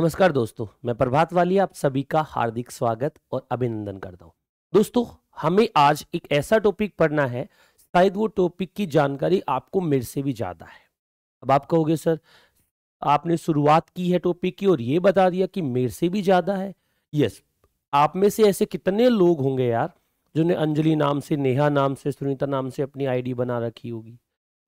नमस्कार दोस्तों मैं प्रभात वाली आप सभी का हार्दिक स्वागत और अभिनंदन करता हूँ दोस्तों हमें आज एक ऐसा टॉपिक पढ़ना है शायद वो टॉपिक की जानकारी आपको मेरे से भी ज़्यादा है अब आप कहोगे सर आपने शुरुआत की है टॉपिक की और ये बता दिया कि मेरे से भी ज़्यादा है यस आप में से ऐसे कितने लोग होंगे यार जिन्हें अंजलि नाम से नेहा नाम से सुनीता नाम से अपनी आईडी बना रखी होगी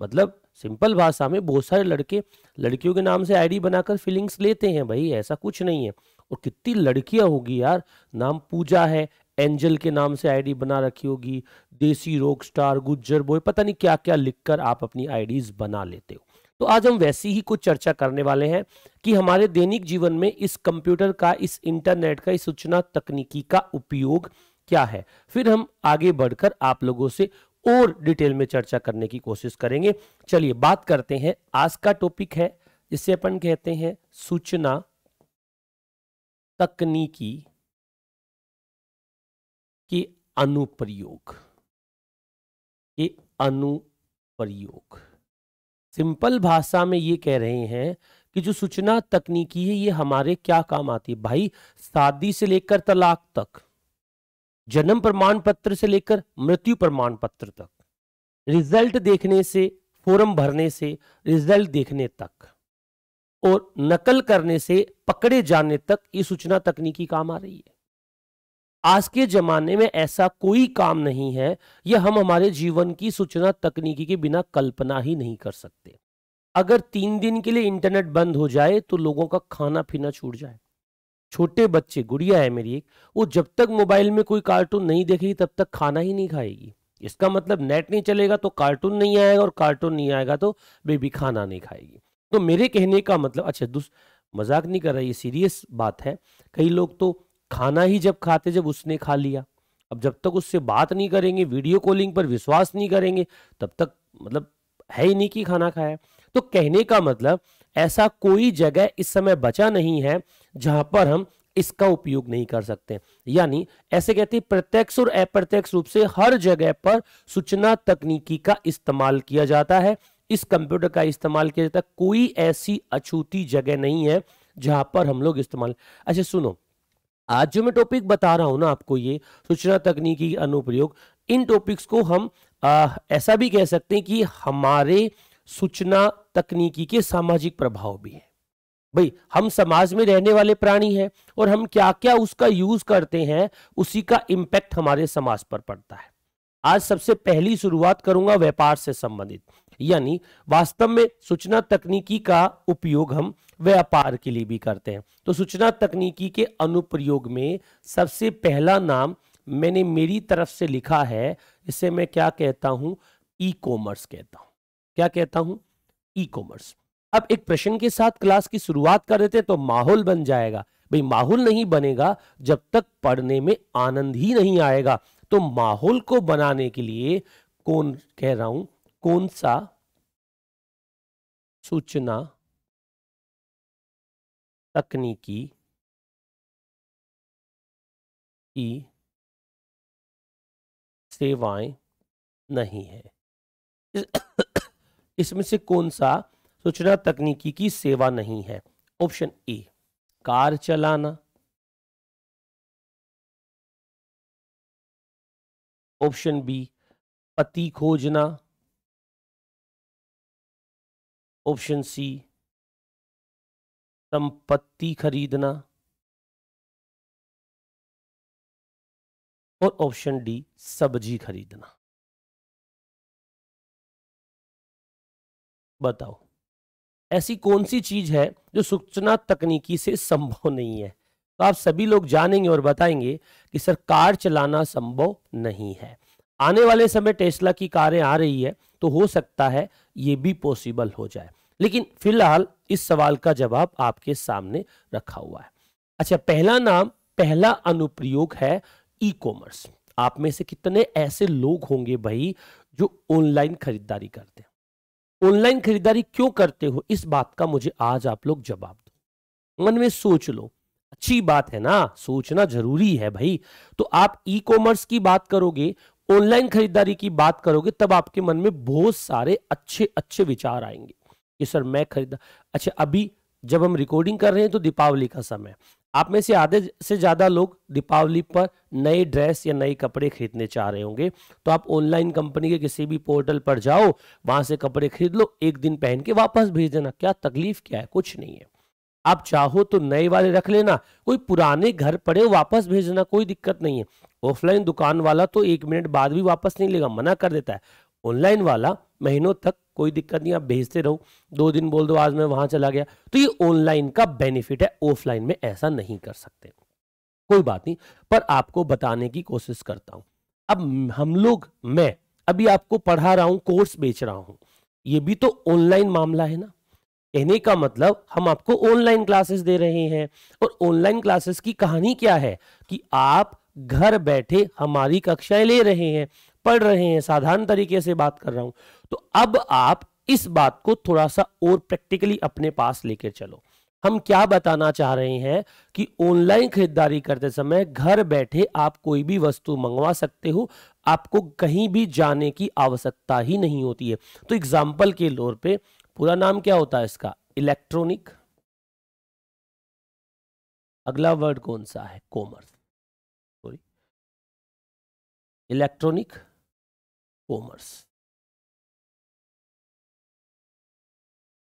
मतलब सिंपल भाषा में बहुत सारे लड़के लड़कियों के नाम से आईडी बनाकर फीलिंग्स लेते हैं भाई ऐसा कुछ नहीं है और कितनी लड़कियां होगी यार नाम पूजा है एंजल के नाम से आईडी बना रखी होगी देसी रोक स्टार गुज्जर बॉय पता नहीं क्या क्या लिखकर आप अपनी आईडीज बना लेते हो तो आज हम वैसी ही कुछ चर्चा करने वाले हैं कि हमारे दैनिक जीवन में इस कंप्यूटर का इस इंटरनेट का इस सूचना तकनीकी का उपयोग क्या है फिर हम आगे बढ़कर आप लोगों से और डिटेल में चर्चा करने की कोशिश करेंगे चलिए बात करते हैं आज का टॉपिक है जिसे अपन कहते हैं सूचना तकनीकी के अनुप्रयोग के अनुप्रयोग सिंपल भाषा में ये कह रहे हैं कि जो सूचना तकनीकी है ये हमारे क्या काम आती है भाई शादी से लेकर तलाक तक जन्म प्रमाण पत्र से लेकर मृत्यु प्रमाण पत्र तक रिजल्ट देखने से फॉर्म भरने से रिजल्ट देखने तक और नकल करने से पकड़े जाने तक ये सूचना तकनीकी काम आ रही है आज के जमाने में ऐसा कोई काम नहीं है यह हम हमारे जीवन की सूचना तकनीकी के बिना कल्पना ही नहीं कर सकते अगर तीन दिन के लिए इंटरनेट बंद हो जाए तो लोगों का खाना पीना छूट जाए छोटे बच्चे गुड़िया है मेरी एक वो जब तक मोबाइल में कोई कार्टून नहीं देखेगी तब तक खाना ही नहीं खाएगी इसका मतलब नेट नहीं चलेगा तो कार्टून नहीं आएगा और कार्टून नहीं आएगा तो बेबी खाना नहीं खाएगी तो मेरे कहने का मतलब अच्छा दूस मजाक नहीं कर रहा ये सीरियस बात है कई लोग तो खाना ही जब खाते जब उसने खा लिया अब जब तक उससे बात नहीं करेंगे वीडियो कॉलिंग पर विश्वास नहीं करेंगे तब तक मतलब है ही नहीं कि खाना खाया तो कहने का मतलब ऐसा कोई जगह इस समय बचा नहीं है जहां पर हम इसका उपयोग नहीं कर सकते यानी ऐसे कहते हैं प्रत्यक्ष और अप्रत्यक्ष रूप से हर जगह पर सूचना तकनीकी का इस्तेमाल किया जाता है इस कंप्यूटर का इस्तेमाल किया जाता है कोई ऐसी अछूती जगह नहीं है जहां पर हम लोग इस्तेमाल अच्छा सुनो आज जो मैं टॉपिक बता रहा हूं ना आपको ये सूचना तकनीकी अनुप्रयोग इन टॉपिक्स को हम आ, ऐसा भी कह सकते हैं कि हमारे सूचना तकनीकी के सामाजिक प्रभाव भी है भाई हम समाज में रहने वाले प्राणी हैं और हम क्या क्या उसका यूज करते हैं उसी का इम्पैक्ट हमारे समाज पर पड़ता है आज सबसे पहली शुरुआत करूंगा व्यापार से संबंधित यानी वास्तव में सूचना तकनीकी का उपयोग हम व्यापार के लिए भी करते हैं तो सूचना तकनीकी के अनुप्रयोग में सबसे पहला नाम मैंने मेरी तरफ से लिखा है इसे मैं क्या कहता हूं ई कॉमर्स कहता हूं क्या कहता हूं ई कॉमर्स अब एक प्रश्न के साथ क्लास की शुरुआत कर देते तो माहौल बन जाएगा भाई माहौल नहीं बनेगा जब तक पढ़ने में आनंद ही नहीं आएगा तो माहौल को बनाने के लिए कौन कह रहा हूं कौन सा सूचना तकनीकी की सेवाएं नहीं है इसमें से कौन सा सूचना तकनीकी की सेवा नहीं है ऑप्शन ए कार चलाना ऑप्शन बी पति खोजना ऑप्शन सी संपत्ति खरीदना और ऑप्शन डी सब्जी खरीदना बताओ ऐसी कौन सी चीज है जो सूचना तकनीकी से संभव नहीं है तो आप सभी लोग जानेंगे और बताएंगे कि सर कार चलाना संभव नहीं है आने वाले समय टेस्ला की कारें आ रही है तो हो सकता है ये भी पॉसिबल हो जाए लेकिन फिलहाल इस सवाल का जवाब आपके सामने रखा हुआ है अच्छा पहला नाम पहला अनुप्रयोग है ई कॉमर्स आप में से कितने ऐसे लोग होंगे भाई जो ऑनलाइन खरीदारी करते हैं ऑनलाइन खरीदारी क्यों करते हो इस बात का मुझे आज आप लोग जवाब दो मन में सोच लो अच्छी बात है ना सोचना जरूरी है भाई तो आप ई कॉमर्स की बात करोगे ऑनलाइन खरीदारी की बात करोगे तब आपके मन में बहुत सारे अच्छे अच्छे विचार आएंगे कि सर मैं खरीदा अच्छा अभी जब हम रिकॉर्डिंग कर रहे हैं तो दीपावली का समय आप में से आधे से ज़्यादा लोग दीपावली पर नए ड्रेस या नए कपड़े खरीदने चाह रहे होंगे तो आप ऑनलाइन कंपनी के किसी भी पोर्टल पर जाओ वहां से कपड़े खरीद लो एक दिन पहन के वापस भेज देना क्या तकलीफ क्या है कुछ नहीं है आप चाहो तो नए वाले रख लेना कोई पुराने घर पड़े वापस भेज देना कोई दिक्कत नहीं है ऑफलाइन दुकान वाला तो एक मिनट बाद भी वापस नहीं लेगा मना कर देता है ऑनलाइन वाला महीनों तक कोई दिक्कत नहीं आप भेजते रहो दो दिन बोल दो आज मैं वहां चला गया तो ये ऑनलाइन का बेनिफिट है ऑफलाइन में ऐसा नहीं कर सकते कोई बात नहीं पर आपको बताने की कोशिश करता हूं अब हम लोग मैं अभी आपको पढ़ा रहा हूं कोर्स बेच रहा हूं ये भी तो ऑनलाइन मामला है ना कहने का मतलब हम आपको ऑनलाइन क्लासेस दे रहे हैं और ऑनलाइन क्लासेस की कहानी क्या है कि आप घर बैठे हमारी कक्षाएं ले रहे हैं पढ़ रहे हैं साधारण तरीके से बात कर रहा हूं तो अब आप इस बात को थोड़ा सा और प्रैक्टिकली अपने पास लेकर चलो हम क्या बताना चाह रहे हैं कि ऑनलाइन खरीदारी करते समय घर बैठे आप कोई भी वस्तु मंगवा सकते हो आपको कहीं भी जाने की आवश्यकता ही नहीं होती है तो एग्जाम्पल के लोर पे पूरा नाम क्या होता है इसका इलेक्ट्रॉनिक अगला वर्ड कौन सा है कॉमर्स सॉरी इलेक्ट्रॉनिक कॉमर्स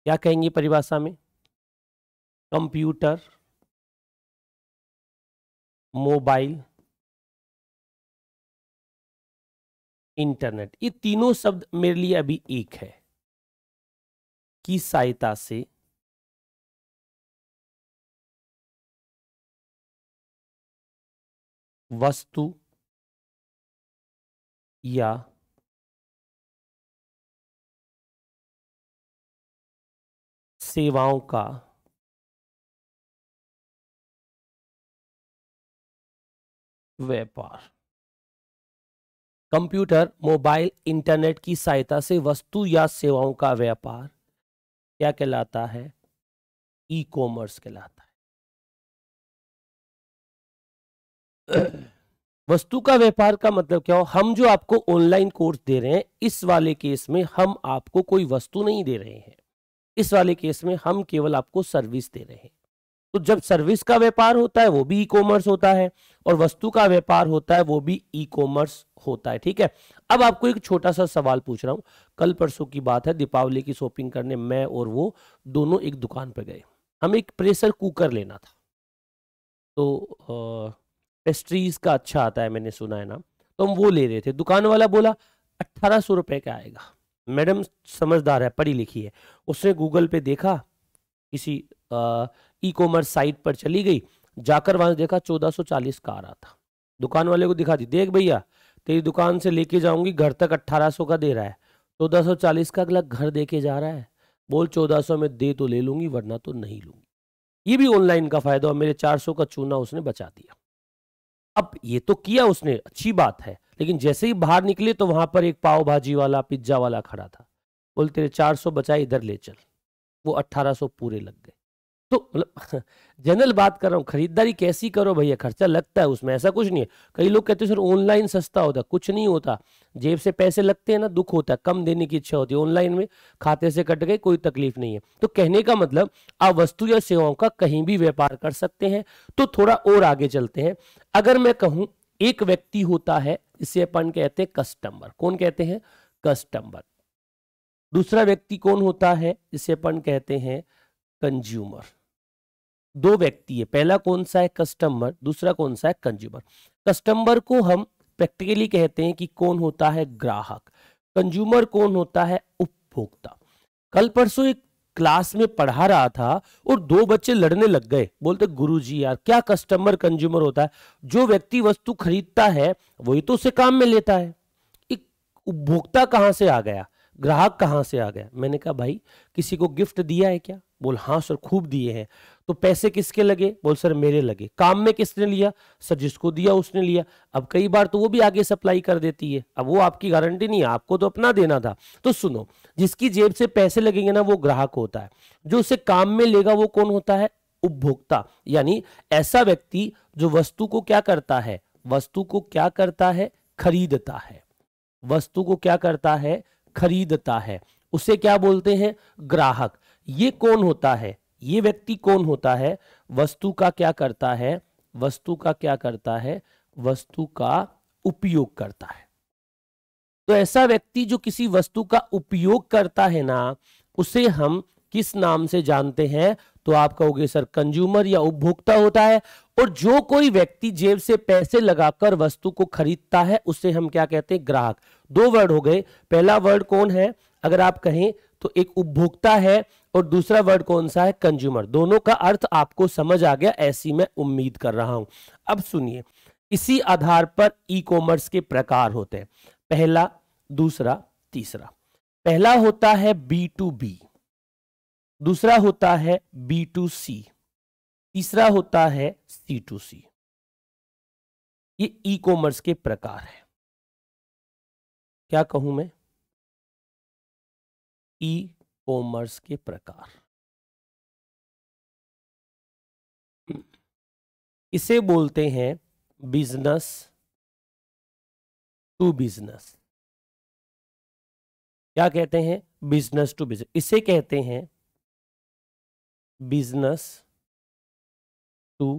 क्या कहेंगे परिभाषा में कंप्यूटर मोबाइल इंटरनेट ये तीनों शब्द मेरे लिए अभी एक है की सहायता से वस्तु या सेवाओं का व्यापार कंप्यूटर मोबाइल इंटरनेट की सहायता से वस्तु या सेवाओं का व्यापार क्या कहलाता है ई कॉमर्स कहलाता है वस्तु का व्यापार का मतलब क्या हो हम जो आपको ऑनलाइन कोर्स दे रहे हैं इस वाले केस में हम आपको कोई वस्तु नहीं दे रहे हैं इस वाले केस में हम केवल आपको सर्विस दे रहे हैं तो जब सर्विस का व्यापार होता है वो भी ई कॉमर्स होता है और वस्तु का व्यापार होता है वो भी ई कॉमर्स होता है ठीक है अब आपको एक छोटा सा सवाल पूछ रहा हूँ कल परसों की बात है दीपावली की शॉपिंग करने मैं और वो दोनों एक दुकान पर गए हमें एक प्रेशर कुकर लेना था तो पेस्ट्रीज का अच्छा आता है मैंने सुना है ना तो हम वो ले रहे थे दुकान वाला बोला अट्ठारह सौ रुपये का आएगा मैडम समझदार है पढ़ी लिखी है उसने गूगल पे देखा किसी ई कॉमर्स साइट पर चली गई जाकर वहां देखा 1440 का आ रहा था दुकान वाले को दिखा दी देख भैया तेरी दुकान से लेके जाऊंगी घर तक 1800 का दे रहा है 1440 का अगला घर दे के जा रहा है बोल 1400 में दे तो ले लूंगी वरना तो नहीं लूंगी ये भी ऑनलाइन का फायदा और मेरे चार का चूना उसने बचा दिया अब ये तो किया उसने अच्छी बात है लेकिन जैसे ही बाहर निकले तो वहां पर एक पाव भाजी वाला पिज्जा वाला खड़ा था बोले तेरे चार सौ बचाए इधर ले चल वो अट्ठारह सौ पूरे लग गए तो मतलब जनरल बात कर रहा हूँ खरीदारी कैसी करो भैया खर्चा लगता है उसमें ऐसा कुछ नहीं है कई लोग कहते हैं सर ऑनलाइन सस्ता होता कुछ नहीं होता जेब से पैसे लगते हैं ना दुख होता है कम देने की इच्छा होती है ऑनलाइन में खाते से कट गए कोई तकलीफ नहीं है तो कहने का मतलब आप वस्तु या सेवाओं का कहीं भी व्यापार कर सकते हैं तो थोड़ा और आगे चलते हैं अगर मैं कहूँ एक व्यक्ति होता है इसे अपन कहते हैं कस्टमर कौन कहते हैं कस्टमर दूसरा व्यक्ति कौन होता है इसे अपन कहते हैं कंज्यूमर दो व्यक्ति है पहला कौन सा है कस्टमर दूसरा कौन सा है कंज्यूमर कस्टमर को हम प्रैक्टिकली कहते हैं कि कौन होता है ग्राहक कंज्यूमर कौन होता है उपभोक्ता कल परसों एक क्लास में पढ़ा रहा था और दो बच्चे लड़ने लग गए बोलते गुरुजी यार क्या कस्टमर कंज्यूमर होता है जो व्यक्ति वस्तु खरीदता है वही तो उसे काम में लेता है एक उपभोक्ता कहाँ से आ गया ग्राहक कहाँ से आ गया मैंने कहा भाई किसी को गिफ्ट दिया है क्या बोल हाँ सर खूब दिए हैं तो पैसे किसके लगे बोल सर मेरे लगे काम में किसने लिया सर जिसको दिया उसने लिया अब कई बार तो वो भी आगे सप्लाई कर देती है अब वो आपकी गारंटी नहीं है आपको तो अपना देना था तो सुनो जिसकी जेब से पैसे लगेंगे ना वो ग्राहक होता है जो उसे काम में लेगा वो कौन होता है उपभोक्ता यानी ऐसा व्यक्ति जो वस्तु को क्या करता है वस्तु को क्या करता है खरीदता है वस्तु को क्या करता है खरीदता है उसे क्या बोलते हैं ग्राहक ये कौन होता है ये व्यक्ति कौन होता है वस्तु का क्या करता है वस्तु का क्या करता है वस्तु का उपयोग करता है तो ऐसा व्यक्ति जो किसी वस्तु का उपयोग करता है ना उसे हम किस नाम से जानते हैं तो आप कहोगे सर कंज्यूमर या उपभोक्ता होता है और जो कोई व्यक्ति जेब से पैसे लगाकर वस्तु को खरीदता है उसे हम क्या कहते हैं ग्राहक दो वर्ड हो गए पहला वर्ड कौन है अगर आप कहें तो एक उपभोक्ता है और दूसरा वर्ड कौन सा है कंज्यूमर दोनों का अर्थ आपको समझ आ गया ऐसी मैं उम्मीद कर रहा हूं अब सुनिए इसी आधार पर ई कॉमर्स के प्रकार होते हैं पहला दूसरा तीसरा पहला होता है बी टू बी दूसरा होता है बी टू सी तीसरा होता है सी टू सी ये ई कॉमर्स के प्रकार है क्या कहूं मैं ई कॉमर्स के प्रकार इसे बोलते हैं बिजनेस टू बिजनेस क्या कहते हैं बिजनेस टू बिजनेस इसे कहते हैं बिजनेस टू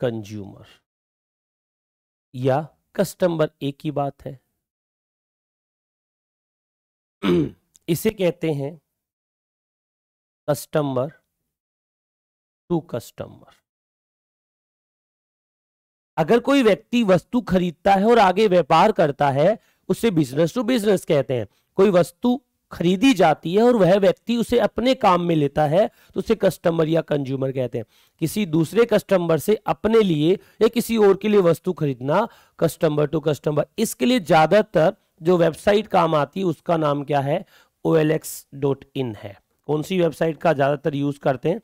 कंज्यूमर या कस्टमर एक ही बात है इसे कहते हैं कस्टमर टू कस्टमर अगर कोई व्यक्ति वस्तु खरीदता है और आगे व्यापार करता है उसे बिजनेस टू बिजनेस कहते हैं कोई वस्तु खरीदी जाती है और वह व्यक्ति उसे अपने काम में लेता है तो उसे कस्टमर या कंज्यूमर कहते हैं किसी दूसरे कस्टमर से अपने लिए या किसी और के लिए वस्तु खरीदना कस्टमर टू कस्टमर इसके लिए ज्यादातर जो वेबसाइट काम आती है उसका नाम क्या है ओ है कौन सी वेबसाइट का ज्यादातर यूज करते हैं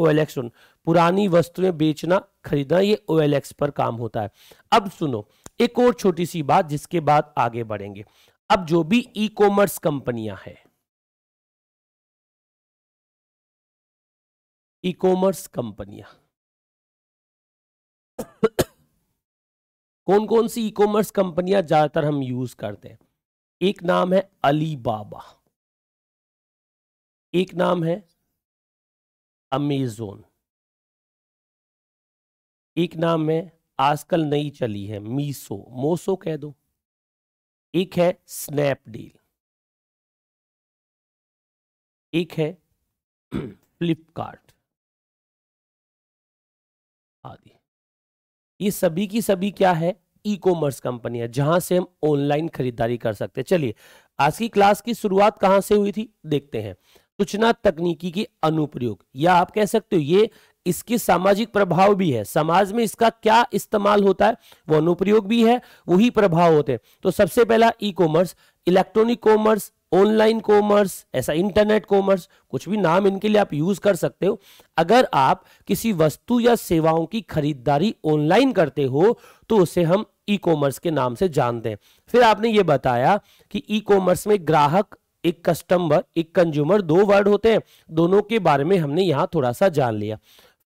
ओ पुरानी वस्तुएं बेचना खरीदना ये ओ पर काम होता है अब सुनो एक और छोटी सी बात जिसके बाद आगे बढ़ेंगे अब जो भी ई कॉमर्स कंपनियां हैं ई कॉमर्स कंपनियां कौन कौन सी ई कॉमर्स कंपनियां ज्यादातर हम यूज करते हैं एक नाम है अली बाबा एक नाम है अमेजोन एक नाम है आजकल नई चली है मीसो मोसो कह दो एक है स्नैपडील एक है फ्लिपकार्ट आदि हाँ ये सभी की सभी क्या है ई कॉमर्स कंपनियां जहां से हम ऑनलाइन खरीदारी कर सकते हैं चलिए आज की क्लास की शुरुआत कहां से हुई थी देखते हैं सूचना तकनीकी के अनुप्रयोग या आप कह सकते हो ये इसकी सामाजिक प्रभाव भी है समाज में इसका क्या इस्तेमाल होता है वो अनुप्रयोग भी है वही प्रभाव होते हैं तो सबसे पहला e commerce electronic commerce online commerce ऐसा इंटरनेट कॉमर्स कुछ भी नाम इनके लिए आप यूज कर सकते हो अगर आप किसी वस्तु या सेवाओं की खरीदारी ऑनलाइन करते हो तो उसे हम ई कॉमर्स के नाम से जानते हैं फिर आपने ये बताया कि ई कॉमर्स में ग्राहक एक कस्टमर एक कंज्यूमर दो वर्ड होते हैं दोनों के बारे में हमने यहां थोड़ा सा जान लिया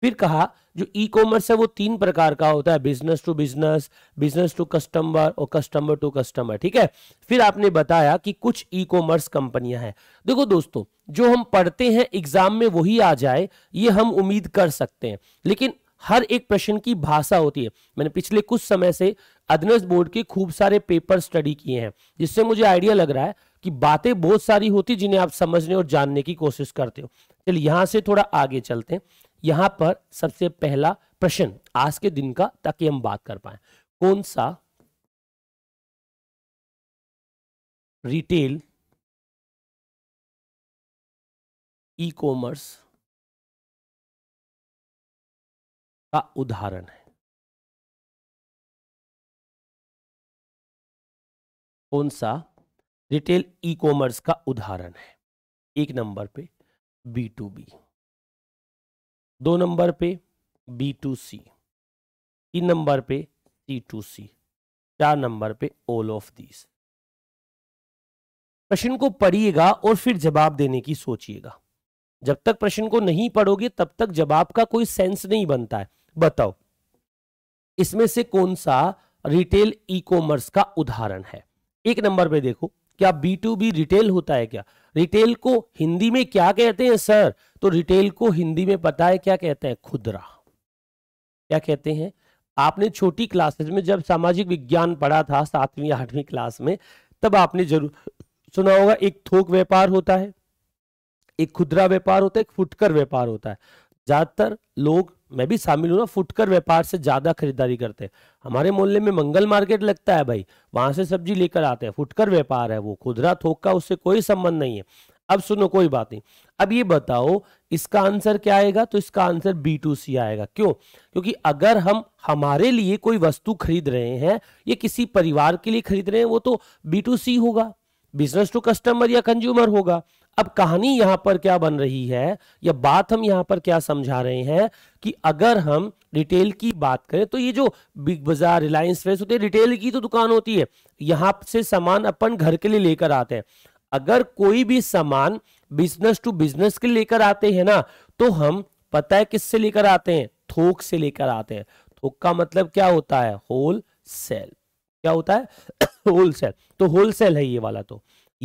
फिर कहा जो ई कॉमर्स है वो तीन प्रकार का होता है business to business business to customer और कस्टमर टू कस्टमर ठीक है फिर आपने बताया कि कुछ ई कॉमर्स कंपनियां हैं देखो दोस्तों जो हम पढ़ते हैं एग्जाम में वही आ जाए ये हम उम्मीद कर सकते हैं लेकिन हर एक प्रश्न की भाषा होती है मैंने पिछले कुछ समय से अदनस बोर्ड के खूब सारे पेपर स्टडी किए हैं जिससे मुझे आइडिया लग रहा है कि बातें बहुत सारी होती जिन्हें आप समझने और जानने की कोशिश करते हो चलिए यहां से थोड़ा आगे चलते हैं यहां पर सबसे पहला प्रश्न आज के दिन का ताकि हम बात कर पाए कौन सा रिटेल ई कॉमर्स का उदाहरण है कौन सा रिटेल ई कॉमर्स का उदाहरण है एक नंबर पे बी टू बी दो नंबर पे बी टू सी तीन नंबर पे सी टू सी चार नंबर पे ऑल ऑफ दीज प्रश्न को पढ़िएगा और फिर जवाब देने की सोचिएगा जब तक प्रश्न को नहीं पढ़ोगे तब तक जवाब का कोई सेंस नहीं बनता है बताओ इसमें से कौन सा रिटेल ई कॉमर्स का उदाहरण है एक नंबर पे देखो क्या बी टू बी रिटेल होता है क्या रिटेल को हिंदी में क्या कहते हैं सर तो रिटेल को हिंदी में पता है क्या कहते हैं खुदरा क्या कहते हैं आपने छोटी क्लासेस में जब सामाजिक विज्ञान पढ़ा था सातवीं आठवीं क्लास में तब आपने जरूर सुना होगा एक थोक व्यापार होता है एक खुदरा व्यापार होता है एक फुटकर व्यापार होता है ज्यादातर लोग मैं भी शामिल हूँ ना फुटकर व्यापार से ज्यादा खरीदारी करते हैं हमारे मोहल्ले में मंगल मार्केट लगता है भाई वहां से सब्जी लेकर आते हैं फुटकर व्यापार है वो खुदरा थोक का उससे कोई संबंध नहीं है अब सुनो कोई बात नहीं अब ये बताओ इसका आंसर क्या आएगा तो इसका आंसर बी टू सी आएगा क्यों क्योंकि अगर हम हमारे लिए कोई वस्तु खरीद रहे हैं ये किसी परिवार के लिए खरीद रहे हैं वो तो बी टू सी होगा बिजनेस टू कस्टमर या कंज्यूमर होगा अब कहानी यहां पर क्या बन रही है या बात हम यहां पर क्या समझा रहे हैं कि अगर हम रिटेल की बात करें तो ये जो बिग बाजार रिलायंस फ्रेश होते हैं रिटेल की तो दुकान होती है यहां से सामान अपन घर के लिए लेकर आते हैं अगर कोई भी सामान बिजनेस टू बिजनेस के लेकर आते हैं ना तो हम पता है किससे लेकर आते हैं थोक से लेकर आते हैं थोक का मतलब क्या होता है होल सेल क्या होता है होल सेल तो होल सेल है ये वाला तो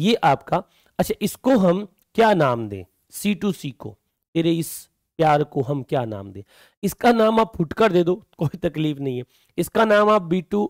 ये आपका अच्छा इसको हम क्या नाम दें सी टू सी को तेरे इस प्यार को हम क्या नाम दें इसका नाम आप फुटकर दे दो कोई तकलीफ नहीं है इसका नाम आप बी टू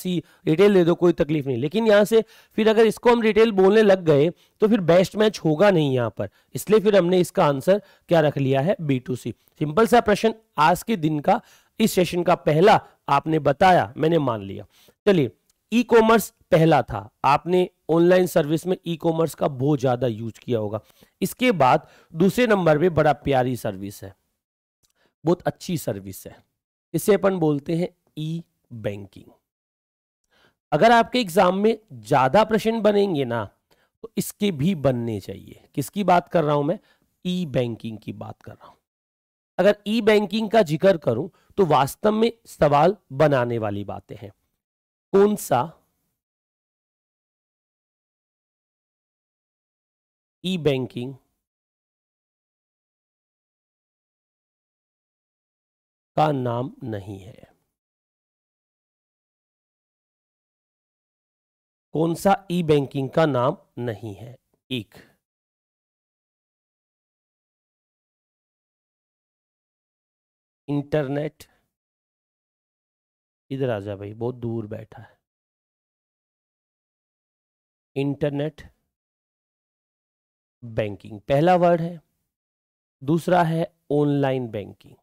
सी रिटेल दे दो कोई तकलीफ नहीं लेकिन यहाँ से फिर अगर इसको हम रिटेल बोलने लग गए तो फिर बेस्ट मैच होगा नहीं यहाँ पर इसलिए फिर हमने इसका आंसर क्या रख लिया है बी टू सी सिंपल सा प्रश्न आज के दिन का इस सेशन का पहला आपने बताया मैंने मान लिया चलिए ई कॉमर्स पहला था आपने ऑनलाइन सर्विस में ई कॉमर्स का बहुत ज़्यादा यूज किया होगा इसके बाद दूसरे नंबर पे बड़ा प्यारी सर्विस है बहुत अच्छी सर्विस है इसे अपन बोलते हैं ई बैंकिंग अगर आपके एग्जाम में ज़्यादा प्रश्न बनेंगे ना तो इसके भी बनने चाहिए किसकी बात कर रहा हूं मैं ई बैंकिंग की बात कर रहा हूं अगर ई बैंकिंग का जिक्र करूं तो वास्तव में सवाल बनाने वाली बातें हैं कौन सा ई बैंकिंग का नाम नहीं है कौन सा ई बैंकिंग का नाम नहीं है एक इंटरनेट इधर आ जा भाई बहुत दूर बैठा है इंटरनेट बैंकिंग पहला वर्ड है दूसरा है ऑनलाइन बैंकिंग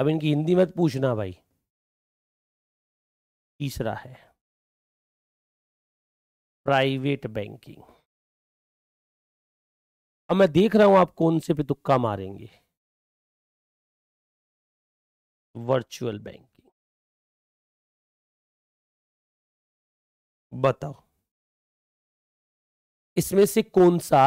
अब इनकी हिंदी मत पूछना भाई तीसरा है प्राइवेट बैंकिंग अब मैं देख रहा हूं आप कौन से पे तुक्का मारेंगे वर्चुअल बैंकिंग बताओ इसमें से कौन सा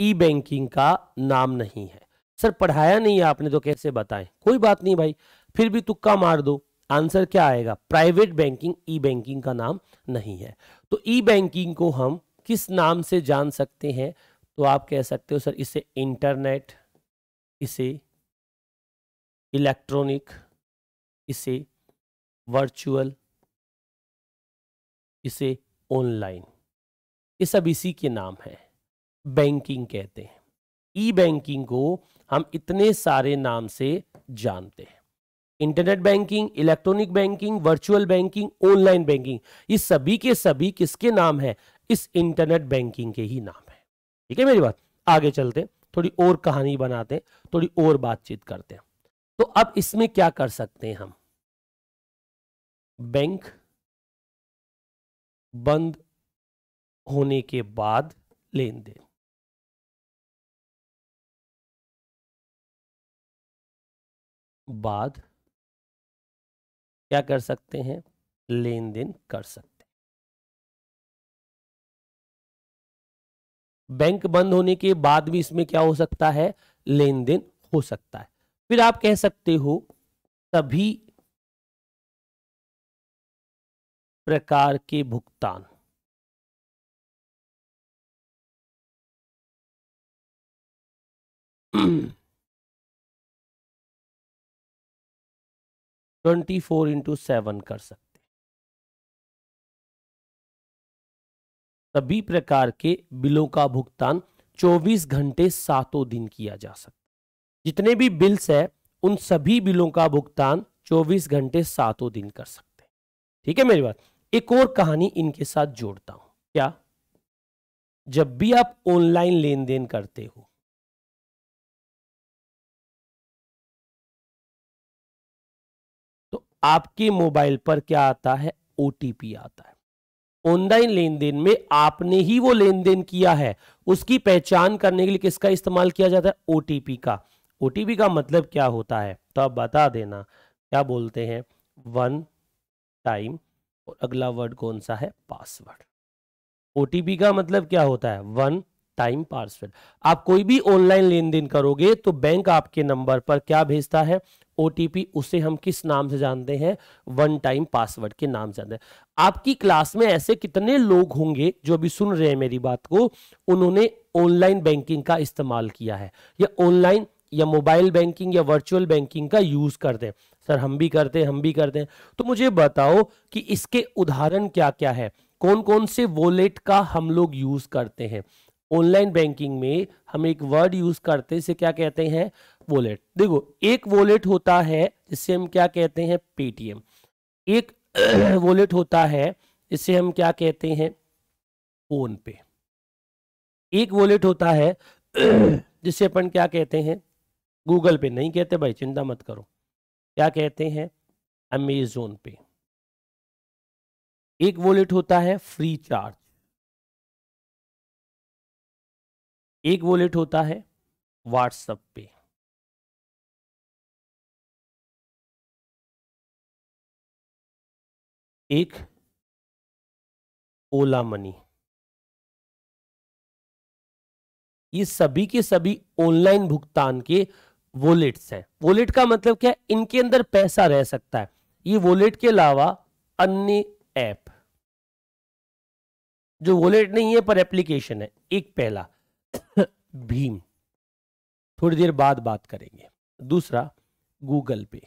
ई बैंकिंग का नाम नहीं है सर पढ़ाया नहीं है आपने तो कैसे बताएं कोई बात नहीं भाई फिर भी तुक्का मार दो आंसर क्या आएगा प्राइवेट बैंकिंग ई बैंकिंग का नाम नहीं है तो ई बैंकिंग को हम किस नाम से जान सकते हैं तो आप कह सकते हो सर इसे इंटरनेट इसे इलेक्ट्रॉनिक इसे वर्चुअल इसे ऑनलाइन ये सब इसी के नाम है बैंकिंग कहते हैं ई बैंकिंग को हम इतने सारे नाम से जानते हैं internet banking electronic banking virtual banking online banking ये सभी के सभी किसके नाम है इस इंटरनेट बैंकिंग के ही नाम है ठीक है मेरी बात आगे चलते हैं थोड़ी और कहानी बनाते हैं थोड़ी और बातचीत करते हैं तो अब इसमें क्या कर सकते हैं हम बैंक बंद होने के बाद लेन देन बाद क्या कर सकते हैं लेन देन कर सकते हैं बैंक बंद होने के बाद भी इसमें क्या हो सकता है लेन देन हो सकता है फिर आप कह सकते हो सभी प्रकार के भुगतान ट्वेंटी फोर इंटू सेवन कर सकते सभी प्रकार के बिलों का भुगतान चौबीस घंटे सातों दिन किया जा सकता जितने भी बिल्स है उन सभी बिलों का भुगतान 24 घंटे सातों दिन कर सकते हैं ठीक है मेरी बात एक और कहानी इनके साथ जोड़ता हूं क्या जब भी आप ऑनलाइन लेन देन करते हो तो आपके मोबाइल पर क्या आता है ओटीपी आता है ऑनलाइन लेन देन में आपने ही वो लेन देन किया है उसकी पहचान करने के लिए किसका इस्तेमाल किया जाता है ओटीपी का ओ का मतलब क्या होता है तो आप बता देना क्या बोलते हैं वन टाइम और अगला वर्ड कौन सा है पासवर्ड ओ का मतलब क्या होता है वन टाइम पासवर्ड आप कोई भी ऑनलाइन लेन देन करोगे तो बैंक आपके नंबर पर क्या भेजता है ओ उसे हम किस नाम से जानते हैं वन टाइम पासवर्ड के नाम से जानते हैं आपकी क्लास में ऐसे कितने लोग होंगे जो अभी सुन रहे हैं मेरी बात को उन्होंने ऑनलाइन बैंकिंग का इस्तेमाल किया है या ऑनलाइन या मोबाइल बैंकिंग या वर्चुअल बैंकिंग का यूज करते हैं सर हम भी करते हैं हम भी करते हैं तो मुझे बताओ कि इसके उदाहरण क्या क्या है कौन कौन से वॉलेट का हम लोग यूज करते हैं ऑनलाइन बैंकिंग में हम एक वर्ड यूज करते हैं क्या कहते हैं वॉलेट देखो एक वॉलेट होता है जिससे हम क्या कहते हैं पेटीएम एक वॉलेट होता है इसे हम क्या कहते हैं फोन पे एक वॉलेट होता है जिसे अपन क्या कहते हैं गूगल पे नहीं कहते भाई चिंता मत करो क्या कहते हैं अमेजोन पे एक वॉलेट होता है फ्री चार्ज एक वॉलेट होता है व्हाट्सएप पे एक ओला मनी ये सभी के सभी ऑनलाइन भुगतान के वॉलेट्स है वॉलेट का मतलब क्या है इनके अंदर पैसा रह सकता है ये वॉलेट के अलावा अन्य ऐप जो वॉलेट नहीं है पर एप्लीकेशन है एक पहला भीम थोड़ी देर बाद बात करेंगे दूसरा गूगल पे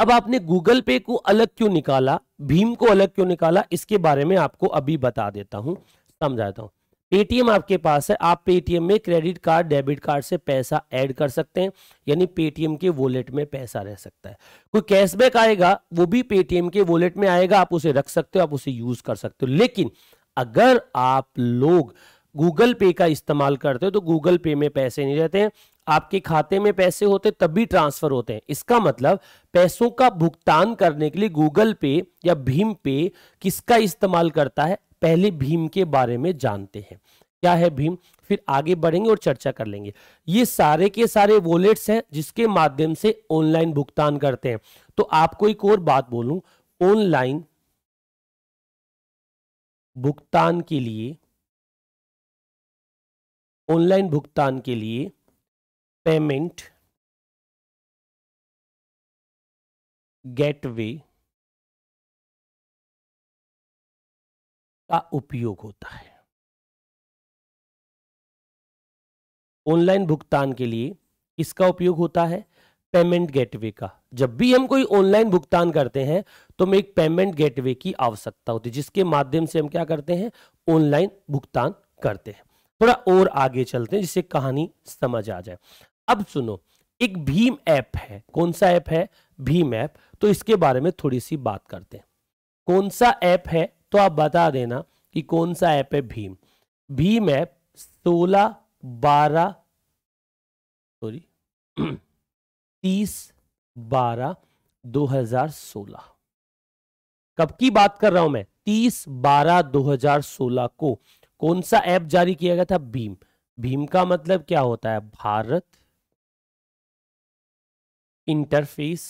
अब आपने गूगल पे को अलग क्यों निकाला भीम को अलग क्यों निकाला इसके बारे में आपको अभी बता देता हूं समझाता हूं पेटीएम आपके पास है आप पेटीएम में क्रेडिट कार्ड डेबिट कार्ड से पैसा ऐड कर सकते हैं यानी पेटीएम के वॉलेट में पैसा रह सकता है कोई कैशबैक आएगा वो भी पेटीएम के वॉलेट में आएगा आप उसे रख सकते हो आप उसे यूज कर सकते हो लेकिन अगर आप लोग गूगल पे का इस्तेमाल करते हो तो गूगल पे में पैसे नहीं रहते हैं आपके खाते में पैसे होते तभी ट्रांसफर होते हैं इसका मतलब पैसों का भुगतान करने के लिए गूगल पे या भीम पे किसका इस्तेमाल करता है पहले भीम के बारे में जानते हैं क्या है भीम फिर आगे बढ़ेंगे और चर्चा कर लेंगे ये सारे के सारे वॉलेट्स हैं जिसके माध्यम से ऑनलाइन भुगतान करते हैं तो आपको एक और बात बोलूं ऑनलाइन भुगतान के लिए ऑनलाइन भुगतान के लिए पेमेंट गेटवे का उपयोग होता है ऑनलाइन भुगतान के लिए किसका उपयोग होता है पेमेंट गेटवे का जब भी हम कोई ऑनलाइन भुगतान करते हैं तो हमें एक पेमेंट गेटवे की आवश्यकता होती है जिसके माध्यम से हम क्या करते हैं ऑनलाइन भुगतान करते हैं थोड़ा और आगे चलते हैं जिससे कहानी समझ आ जाए अब सुनो एक भीम ऐप है कौन सा ऐप है भीम ऐप तो इसके बारे में थोड़ी सी बात करते हैं कौन सा ऐप है तो आप बता देना कि कौन सा ऐप है भीम भीम ऐप सोलह बारह सॉरी तीस बारह 2016 कब की बात कर रहा हूं मैं 30 बारह 2016 को कौन सा ऐप जारी किया गया था भीम भीम का मतलब क्या होता है भारत इंटरफेस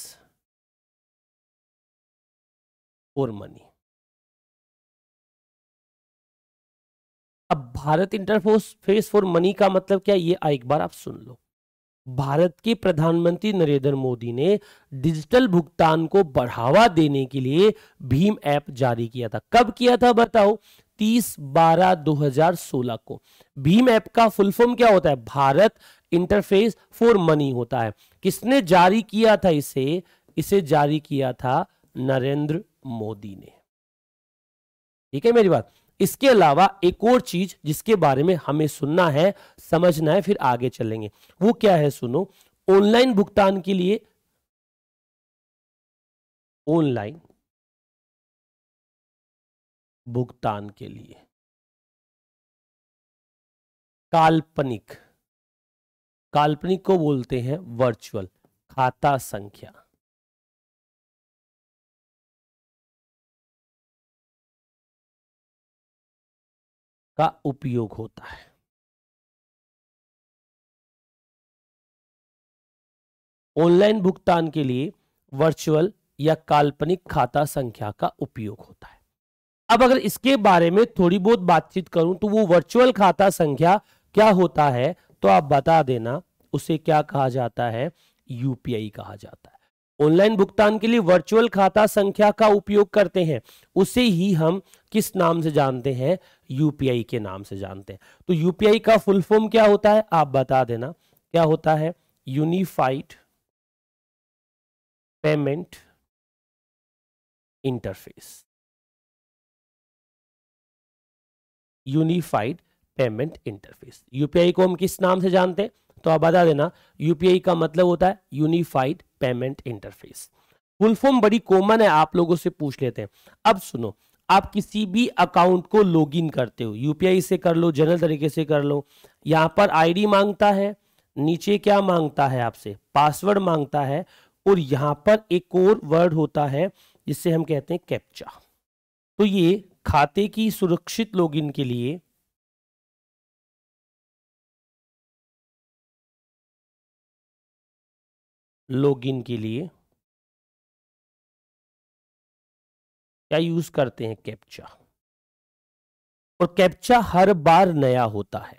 और मनी अब Bharat interface face for money का मतलब क्या ये एक बार आप सुन लो भारत के प्रधानमंत्री नरेंद्र मोदी ने डिजिटल भुगतान को बढ़ावा देने के लिए भीम ऐप जारी किया था कब किया था बताओ 30 बारह 2016 को भीम ऐप का फुल फॉर्म क्या होता है भारत इंटरफेस फॉर मनी होता है किसने जारी किया था इसे इसे जारी किया था नरेंद्र मोदी ने ठीक है मेरी बात इसके अलावा एक और चीज जिसके बारे में हमें सुनना है समझना है फिर आगे चलेंगे वो क्या है सुनो ऑनलाइन भुगतान के लिए ऑनलाइन भुगतान के लिए काल्पनिक काल्पनिक को बोलते हैं वर्चुअल खाता संख्या का उपयोग होता है ऑनलाइन भुगतान के लिए वर्चुअल या काल्पनिक खाता संख्या का उपयोग होता है अब अगर इसके बारे में थोड़ी बहुत बातचीत करूं तो वो वर्चुअल खाता संख्या क्या होता है तो आप बता देना उसे क्या कहा जाता है यूपीआई कहा जाता है ऑनलाइन भुगतान के लिए वर्चुअल खाता संख्या का उपयोग करते हैं उसे ही हम किस नाम से जानते हैं यूपीआई के नाम से जानते हैं तो यूपीआई का फुल फॉर्म क्या होता है आप बता देना क्या होता है unified payment interface unified payment interface UPI को हम किस नाम से जानते हैं तो आप बता देना यूपीआई का मतलब होता है unified payment interface full form बड़ी कॉमन है आप लोगों से पूछ लेते हैं अब सुनो आप किसी भी अकाउंट को लॉगिन करते हो यूपीआई से कर लो जनरल तरीके से कर लो यहां पर आईडी मांगता है नीचे क्या मांगता है आपसे पासवर्ड मांगता है और यहां पर एक और वर्ड होता है जिससे हम कहते हैं कैप्चा तो ये खाते की सुरक्षित लॉगिन के लिए लॉगिन के लिए क्या यूज करते हैं कैप्चा और कैप्चा हर बार नया होता है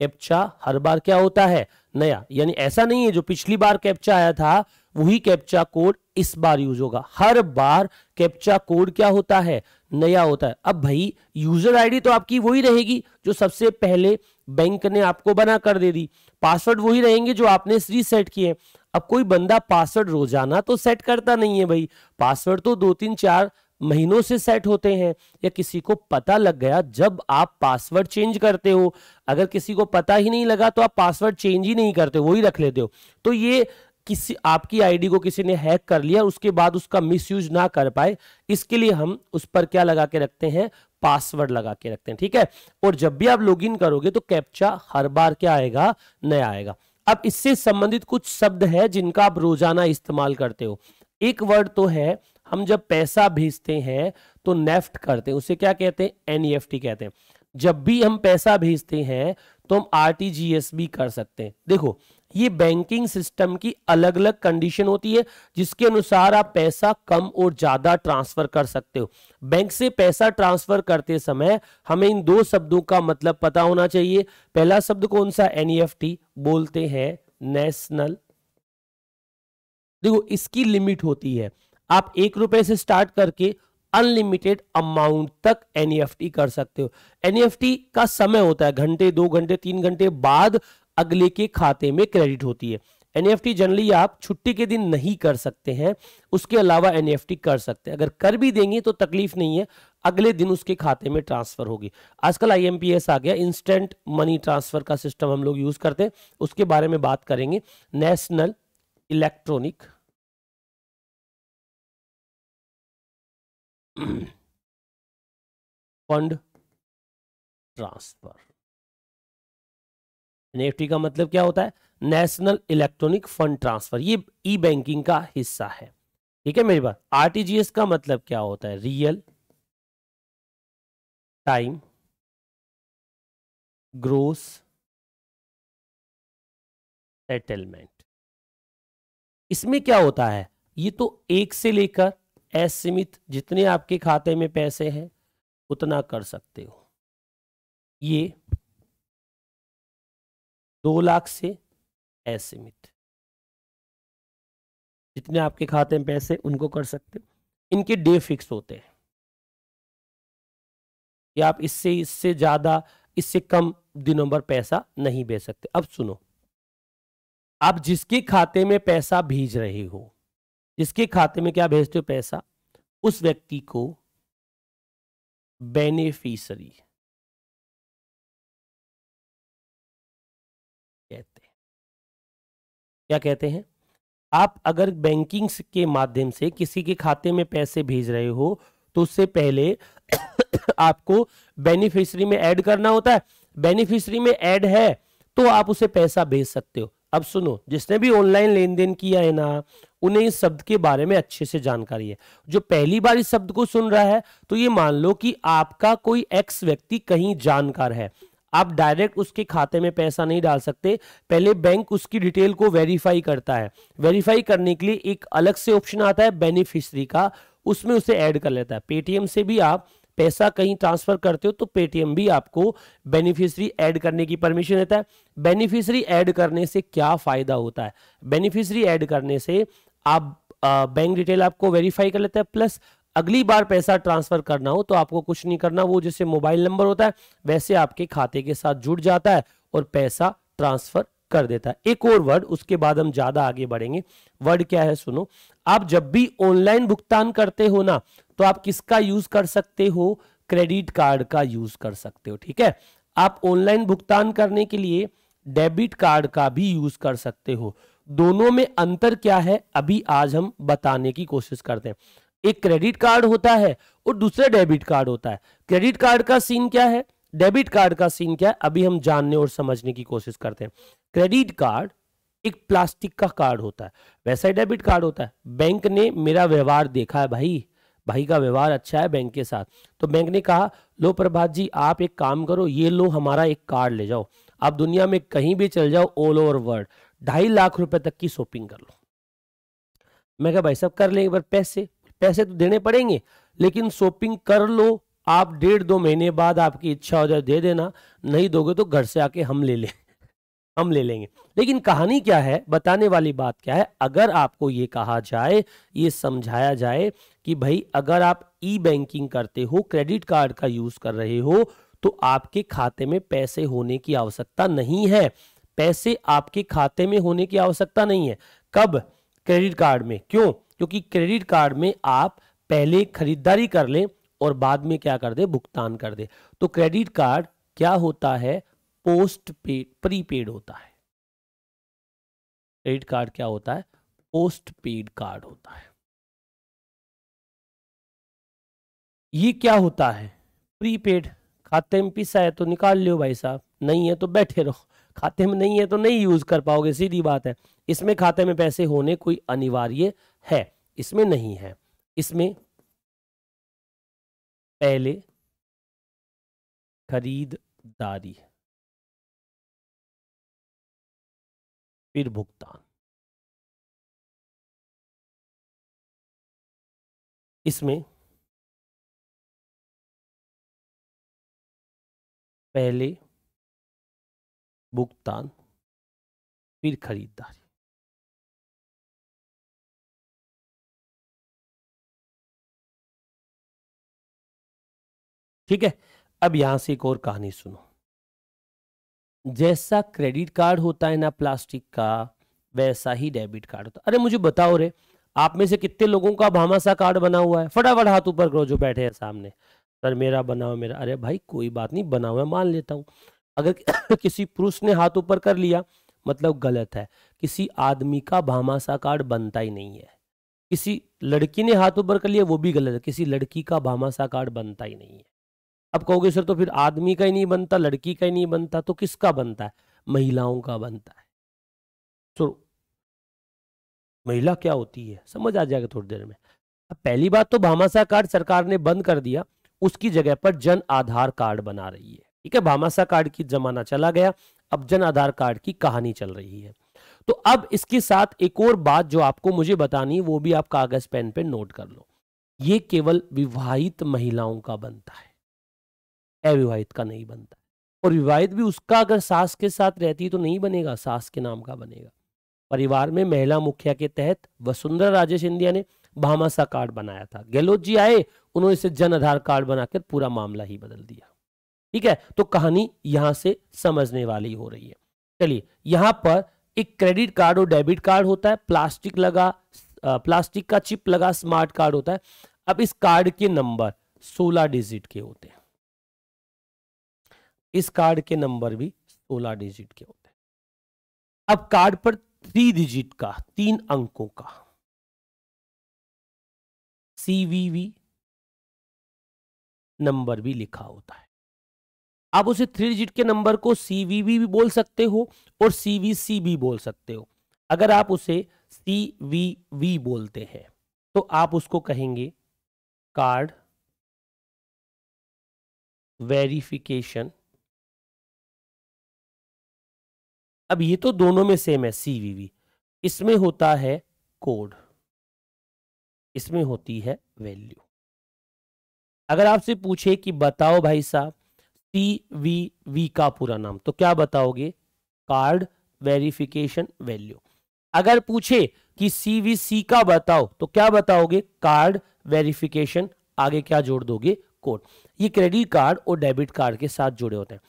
कैप्चा हर बार क्या होता है नया यानी ऐसा नहीं है जो पिछली बार कैप्चा आया था वही कैप्चा कोड इस बार यूज होगा हर बार कैप्चा कोड क्या होता है नया होता है अब भाई यूजर आईडी तो आपकी वही रहेगी जो सबसे पहले बैंक ने आपको बना कर दे दी पासवर्ड वही रहेंगे जो आपने रीसेट किए अब कोई बंदा पासवर्ड रोजाना तो सेट करता नहीं है भाई पासवर्ड तो दो तीन चार महीनों से सेट होते हैं या किसी को पता लग गया जब आप पासवर्ड चेंज करते हो अगर किसी को पता ही नहीं लगा तो आप पासवर्ड चेंज ही नहीं करते वही रख लेते हो तो ये किसी आपकी आईडी को किसी ने हैक कर लिया उसके बाद उसका मिसयूज ना कर पाए इसके लिए हम उस पर क्या लगा के रखते हैं पासवर्ड लगा के रखते हैं ठीक है और जब भी आप लॉगिन करोगे तो कैप्चा हर बार क्या आएगा नया आएगा अब इससे संबंधित कुछ शब्द है जिनका आप रोजाना इस्तेमाल करते हो एक वर्ड तो है हम जब पैसा भेजते हैं तो नेफ्ट करते हैं उसे क्या कहते हैं एनईएफटी e कहते हैं जब भी हम पैसा भेजते हैं तो हम आरटीजीएस भी कर सकते हैं देखो ये बैंकिंग सिस्टम की अलग अलग कंडीशन होती है जिसके अनुसार आप पैसा कम और ज्यादा ट्रांसफर कर सकते हो बैंक से पैसा ट्रांसफर करते समय हमें इन दो शब्दों का मतलब पता होना चाहिए पहला शब्द कौन सा एनईएफटी e बोलते हैं नेशनल देखो इसकी लिमिट होती है आप एक रुपए से स्टार्ट करके अनलिमिटेड अमाउंट तक एनईएफटी e कर सकते हो एनईएफटी e का समय होता है घंटे दो घंटे तीन घंटे बाद अगले के खाते में क्रेडिट होती है एनईएफटी जनरली e आप छुट्टी के दिन नहीं कर सकते हैं उसके अलावा एनईएफटी कर सकते हैं अगर कर भी देंगे तो तकलीफ नहीं है अगले दिन उसके खाते में ट्रांसफर होगी आजकल आईएमपीएस आ गया इंस्टेंट मनी ट्रांसफर का सिस्टम हम लोग यूज करते हैं उसके बारे में बात करेंगे national electronic fund transfer NFT का मतलब क्या होता है नेशनल इलेक्ट्रॉनिक फंड ट्रांसफर ये ई बैंकिंग का हिस्सा है ठीक है मेरी बात आरटीजीएस का मतलब क्या होता है रियल टाइम ग्रोस सेटलमेंट इसमें क्या होता है ये तो एक से लेकर असीमित जितने आपके खाते में पैसे हैं उतना कर सकते हो ये दो लाख से असीमित जितने आपके खाते में पैसे उनको कर सकते हो इनके डे फिक्स होते हैं कि आप इससे इससे ज्यादा इससे कम दिनों पर पैसा नहीं भेज सकते अब सुनो आप जिसके खाते में पैसा भेज रहे हो जिसके खाते में क्या भेजते हो पैसा उस व्यक्ति को बेनिफिशरी कहते हैं क्या कहते हैं आप अगर बैंकिंग के माध्यम से किसी के खाते में पैसे भेज रहे हो तो उससे पहले आपको बेनिफिशरी में ऐड करना होता है बेनिफिशरी में ऐड है तो आप उसे पैसा भेज सकते हो अब सुनो जिसने भी ऑनलाइन लेन देन किया है ना उन्हें इस शब्द के बारे में अच्छे से जानकारी है जो पहली बार इस शब्द को सुन रहा है तो ये मान लो कि आपका कोई एक्स व्यक्ति कहीं जानकार है आप डायरेक्ट उसके खाते में पैसा नहीं डाल सकते पहले बैंक उसकी डिटेल को वेरीफाई करता है वेरीफाई करने के लिए एक अलग से ऑप्शन आता है बेनिफिशरी का उसमें उसे ऐड कर लेता है पेटीएम से भी आप पैसा कहीं ट्रांसफर करते हो तो पेटीएम भी आपको बेनिफिशरी ऐड करने की परमिशन देता है बेनिफिशरी ऐड करने से क्या फायदा होता है बेनिफिशरी ऐड करने से आप बैंक डिटेल आपको वेरीफाई कर लेते हैं प्लस अगली बार पैसा ट्रांसफर करना हो तो आपको कुछ नहीं करना वो जैसे मोबाइल नंबर होता है वैसे आपके खाते के साथ जुड़ जाता है और पैसा ट्रांसफर कर देता है एक और वर्ड उसके बाद हम ज्यादा आगे बढ़ेंगे वर्ड क्या है सुनो आप जब भी ऑनलाइन भुगतान करते हो ना तो आप किसका यूज कर सकते हो क्रेडिट कार्ड का यूज कर सकते हो ठीक है आप ऑनलाइन भुगतान करने के लिए डेबिट कार्ड का भी यूज कर सकते हो दोनों में अंतर क्या है अभी आज हम बताने की कोशिश करते हैं एक क्रेडिट कार्ड होता है और दूसरा डेबिट कार्ड होता है क्रेडिट कार्ड का सीन क्या है डेबिट कार्ड का सीन क्या है अभी हम जानने और समझने की कोशिश करते हैं क्रेडिट कार्ड एक प्लास्टिक का कार्ड होता है वैसा ही डेबिट कार्ड होता है बैंक ने मेरा व्यवहार देखा है भाई भाई का व्यवहार अच्छा है बैंक के साथ तो बैंक ने कहा लो प्रभात जी आप एक काम करो ये लो हमारा एक कार्ड ले जाओ आप दुनिया में कहीं भी चल जाओ ऑल ओवर वर्ल्ड ढाई लाख रुपए तक की शॉपिंग कर लो मैं क्या भाई सब कर लेंगे पर पैसे पैसे तो देने पड़ेंगे लेकिन शॉपिंग कर लो आप डेढ़ दो महीने बाद आपकी इच्छा हो जाए दे देना नहीं दोगे तो घर से आके हम ले लें हम ले लेंगे लेकिन कहानी क्या है बताने वाली बात क्या है अगर आपको ये कहा जाए ये समझाया जाए कि भाई अगर आप ई बैंकिंग करते हो क्रेडिट कार्ड का यूज कर रहे हो तो आपके खाते में पैसे होने की आवश्यकता नहीं है पैसे आपके खाते में होने की आवश्यकता नहीं है कब क्रेडिट कार्ड में क्यों क्योंकि क्रेडिट कार्ड में आप पहले खरीदारी कर लें और बाद में क्या कर दे भुगतान कर दे तो क्रेडिट कार्ड क्या होता है पोस्ट पेड प्रीपेड होता है क्रेडिट कार्ड क्या होता है पोस्ट पेड कार्ड होता है ये क्या होता है प्रीपेड खाते में पैसा है तो निकाल लियो भाई साहब नहीं है तो बैठे रहो खाते में नहीं है तो नहीं यूज कर पाओगे सीधी बात है इसमें खाते में पैसे होने कोई अनिवार्य है इसमें नहीं है इसमें पहले खरीददारी फिर भुगतान इसमें पहले भुगतान फिर खरीदारी ठीक है अब यहां से एक और कहानी सुनो जैसा क्रेडिट कार्ड होता है ना प्लास्टिक का वैसा ही डेबिट कार्ड होता है अरे मुझे बताओ रे आप में से कितने लोगों का भामासा कार्ड बना हुआ है फटाफट हाथ ऊपर करो जो बैठे हैं सामने सर मेरा बना हुआ मेरा अरे भाई कोई बात नहीं बना हुआ मान लेता हूं अगर किसी पुरुष ने हाथ ऊपर कर लिया मतलब गलत है किसी आदमी का भामाशा कार्ड बनता ही नहीं है किसी लड़की ने हाथ ऊपर कर लिया वो भी गलत है किसी लड़की का भामाशा कार्ड बनता ही नहीं है अब कहोगे सर तो फिर आदमी का ही नहीं बनता लड़की का ही नहीं बनता तो किसका बनता है महिलाओं का बनता है सो महिला क्या होती है समझ आ जाएगा थोड़ी देर में अब पहली बात तो भामाशा कार्ड सरकार ने बंद कर दिया उसकी जगह पर जन आधार कार्ड बना रही है ठीक है भामाशा कार्ड की जमाना चला गया अब जन आधार कार्ड की कहानी चल रही है तो अब इसके साथ एक और बात जो आपको मुझे बतानी वो भी आप कागज पेन पे नोट कर लो ये केवल विवाहित महिलाओं का बनता है अविवाहित का नहीं बनता और विवाहित भी उसका अगर सास के साथ रहती तो नहीं बनेगा सास के नाम का बनेगा परिवार में महिला मुखिया के तहत वसुंधरा राजे सिंधिया ने भामाशा कार्ड बनाया था गहलोत जी आए उन्होंने इसे जन आधार कार्ड बनाकर पूरा मामला ही बदल दिया ठीक है तो कहानी यहां से समझने वाली हो रही है चलिए यहां पर एक क्रेडिट कार्ड और डेबिट कार्ड होता है प्लास्टिक लगा प्लास्टिक का चिप लगा स्मार्ट कार्ड होता है अब इस कार्ड के नंबर 16 डिजिट के होते हैं इस कार्ड के नंबर भी 16 डिजिट के होते हैं अब कार्ड पर थ्री डिजिट का तीन अंकों का सीवीवी नंबर भी लिखा होता है आप उसे थ्री डिजिट के नंबर को सी वी भी बोल सकते हो और सी वी सी भी बोल सकते हो अगर आप उसे सी वी वी बोलते हैं तो आप उसको कहेंगे कार्ड वेरिफिकेशन अब ये तो दोनों में सेम है सीवीवी इसमें होता है कोड इसमें होती है वैल्यू अगर आपसे पूछे कि बताओ भाई साहब टी वी वी का पूरा नाम तो क्या बताओगे कार्ड वेरिफिकेशन वैल्यू अगर पूछे कि सीवीसी का बताओ तो क्या बताओगे कार्ड वेरिफिकेशन आगे क्या जोड़ दोगे कोड ये क्रेडिट कार्ड और डेबिट कार्ड के साथ जुड़े होते हैं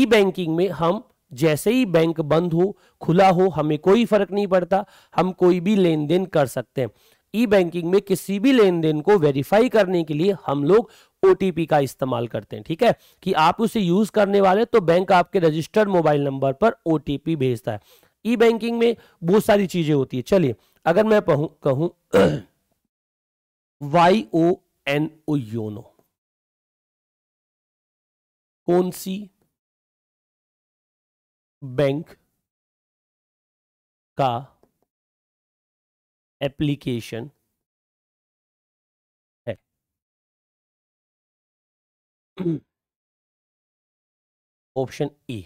ई बैंकिंग में हम जैसे ही बैंक बंद हो खुला हो हमें कोई फर्क नहीं पड़ता हम कोई भी लेन देन कर सकते हैं ई बैंकिंग में किसी भी लेन देन को वेरीफाई करने के लिए हम लोग ओटीपी का इस्तेमाल करते हैं ठीक है कि आप उसे यूज करने वाले तो बैंक आपके रजिस्टर्ड मोबाइल नंबर पर ओटीपी भेजता है ई बैंकिंग में बहुत सारी चीजें होती है चलिए अगर मैं कहूं Y O N O YONO कौन सी बैंक का application option E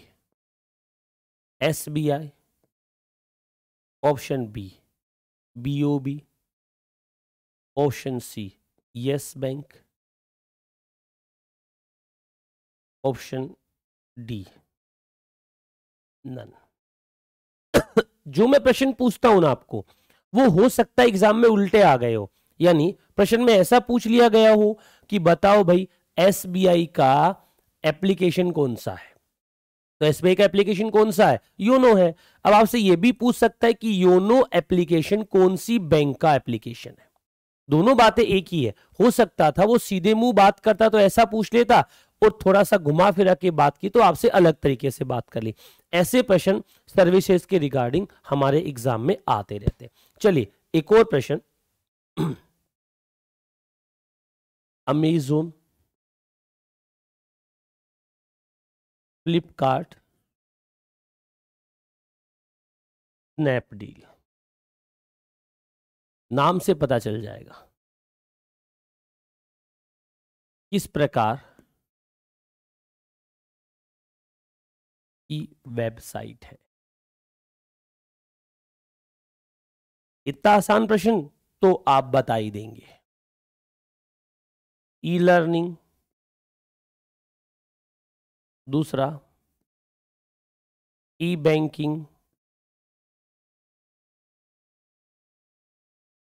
S B I option B B O B option C Yes Bank option D none जो मैं प्रश्न पूछता हूं ना आपको वो हो सकता है एग्जाम में उल्टे आ गए हो यानी प्रश्न में ऐसा पूछ लिया गया हो कि बताओ भाई एस का एप्लीकेशन कौन सा है तो एसबीआई का एप्लीकेशन कौन सा है योनो है अब आपसे यह भी पूछ सकता है कि योनो एप्लीकेशन कौन सी बैंक का एप्लीकेशन है दोनों बातें एक ही है हो सकता था वो सीधे मुंह बात करता तो ऐसा पूछ लेता और थोड़ा सा घुमा फिरा के बात की तो आपसे अलग तरीके से बात कर ली ऐसे प्रश्न सर्विसेज के रिगार्डिंग हमारे एग्जाम में आते रहते चलिए एक और प्रश्न अमेजोन फ्लिपकार्ट स्नैपडील नाम से पता चल जाएगा किस प्रकार की वेबसाइट है इतना आसान प्रश्न तो आप बता ही देंगे ई लर्निंग दूसरा ई बैंकिंग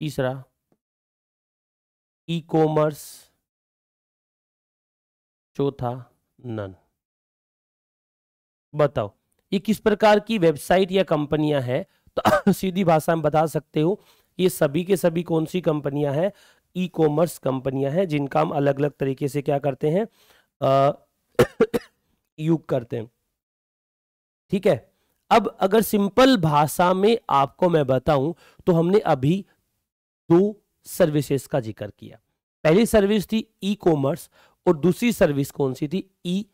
तीसरा ई कॉमर्स चौथा नन बताओ ये किस प्रकार की वेबसाइट या कंपनियां हैं तो सीधी भाषा में बता सकते हो ये सभी के सभी कौन सी कंपनियां हैं ई कॉमर्स कंपनियां हैं जिनका हम अलग अलग तरीके से क्या करते हैं युग करते हैं ठीक है अब अगर सिंपल भाषा में आपको मैं बताऊं तो हमने अभी दो सर्विसेज का जिक्र किया पहली सर्विस थी ई कॉमर्स और दूसरी सर्विस कौन सी थी ई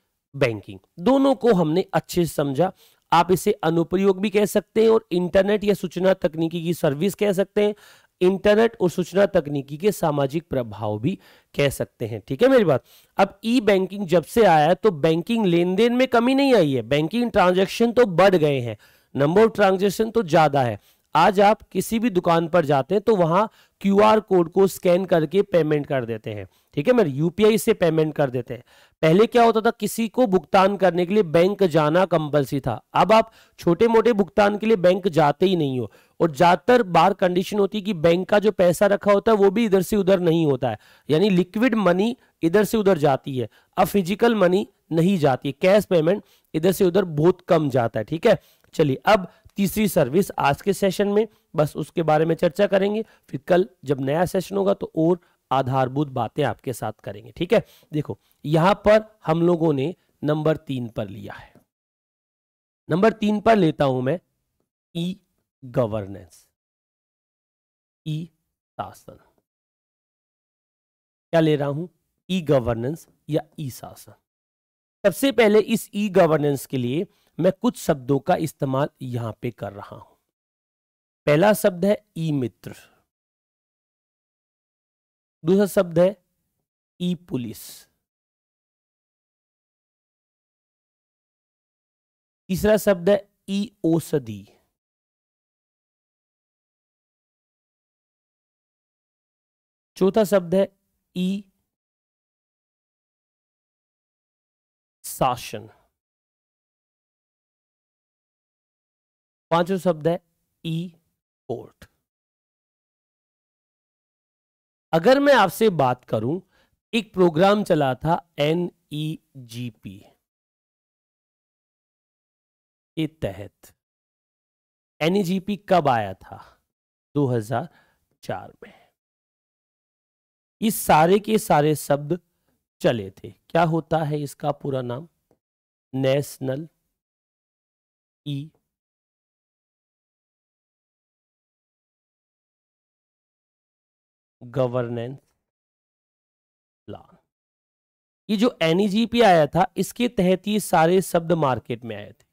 बैंकिंग दोनों को हमने अच्छे से समझा आप इसे अनुप्रयोग भी कह सकते हैं और इंटरनेट या सूचना तकनीकी की सर्विस कह सकते हैं इंटरनेट और सूचना तकनीकी के सामाजिक प्रभाव भी कह सकते हैं ठीक है मेरी बात अब ई बैंकिंग जब से आया है तो बैंकिंग लेन देन में कमी नहीं आई है बैंकिंग ट्रांजेक्शन तो बढ़ गए हैं नंबर ऑफ ट्रांजेक्शन तो ज्यादा है आज आप किसी भी दुकान पर जाते हैं तो वहां क्यू कोड को स्कैन करके पेमेंट कर देते हैं ठीक है मेरे यूपीआई से पेमेंट कर देते हैं पहले क्या होता था किसी को भुगतान करने के लिए बैंक जाना कंपल्सरी था अब आप छोटे मोटे भुगतान के लिए बैंक जाते ही नहीं हो और ज्यादातर बार कंडीशन होती है कि बैंक का जो पैसा रखा होता है वो भी इधर से उधर नहीं होता है यानी लिक्विड मनी इधर से उधर जाती है अब फिजिकल मनी नहीं जाती है कैश पेमेंट इधर से उधर बहुत कम जाता है ठीक है चलिए अब तीसरी सर्विस आज के सेशन में बस उसके बारे में चर्चा करेंगे फिर कल जब नया सेशन होगा तो और आधारभूत बातें आपके साथ करेंगे ठीक है देखो यहां पर हम लोगों ने नंबर तीन पर लिया है नंबर तीन पर लेता हूं मैं ई e गवर्नेंस ई शासन क्या ले रहा हूं ई गवर्नेंस या ई शासन सबसे पहले इस ई गवर्नेंस के लिए मैं कुछ शब्दों का इस्तेमाल यहां पे कर रहा हूं पहला शब्द है ई मित्र दूसरा शब्द है ई पुलिस तीसरा शब्द है ई औषधि चौथा शब्द है ई शासन पांचवा शब्द है ई कोर्ट अगर मैं आपसे बात करूं एक प्रोग्राम चला था एन ई जी पी के तहत एन ई जी पी कब आया था 2004 में इस सारे के सारे शब्द चले थे क्या होता है इसका पूरा नाम नेशनल ई गवर्नेंस प्लान ये जो एनईजीपी e आया था इसके तहत ये सारे शब्द मार्केट में आए थे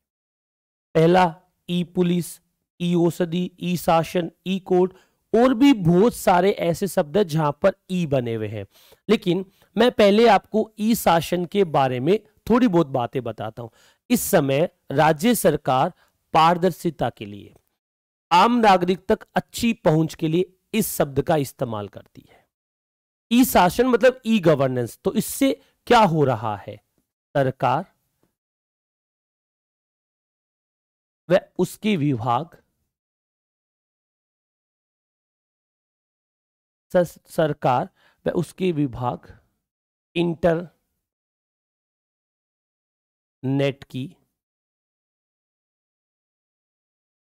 पहला ई पुलिस ई औषधि ई शासन ई कोर्ट और भी बहुत सारे ऐसे शब्द हैं जहां पर ई बने हुए हैं लेकिन मैं पहले आपको ई शासन के बारे में थोड़ी बहुत बातें बताता हूं इस समय राज्य सरकार पारदर्शिता के लिए आम नागरिक तक अच्छी पहुंच के लिए इस शब्द का इस्तेमाल करती है ई शासन मतलब ई गवर्नेंस तो इससे क्या हो रहा है सरकार व उसके विभाग सरकार व उसके विभाग इंटर नेट की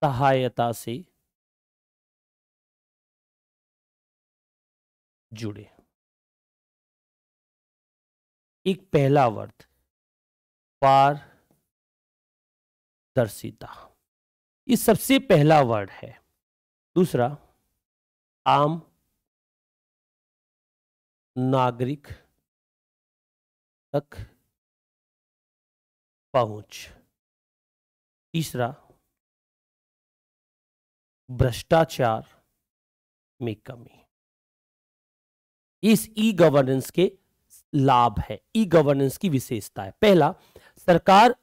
सहायता से जुड़े एक पहला वर्त पारदर्शिता ये सबसे पहला वर्ड है दूसरा आम नागरिक तक पहुंच तीसरा भ्रष्टाचार में कमी इस ई गवर्नेंस के लाभ है ई गवर्नेंस की विशेषता है पहला सरकार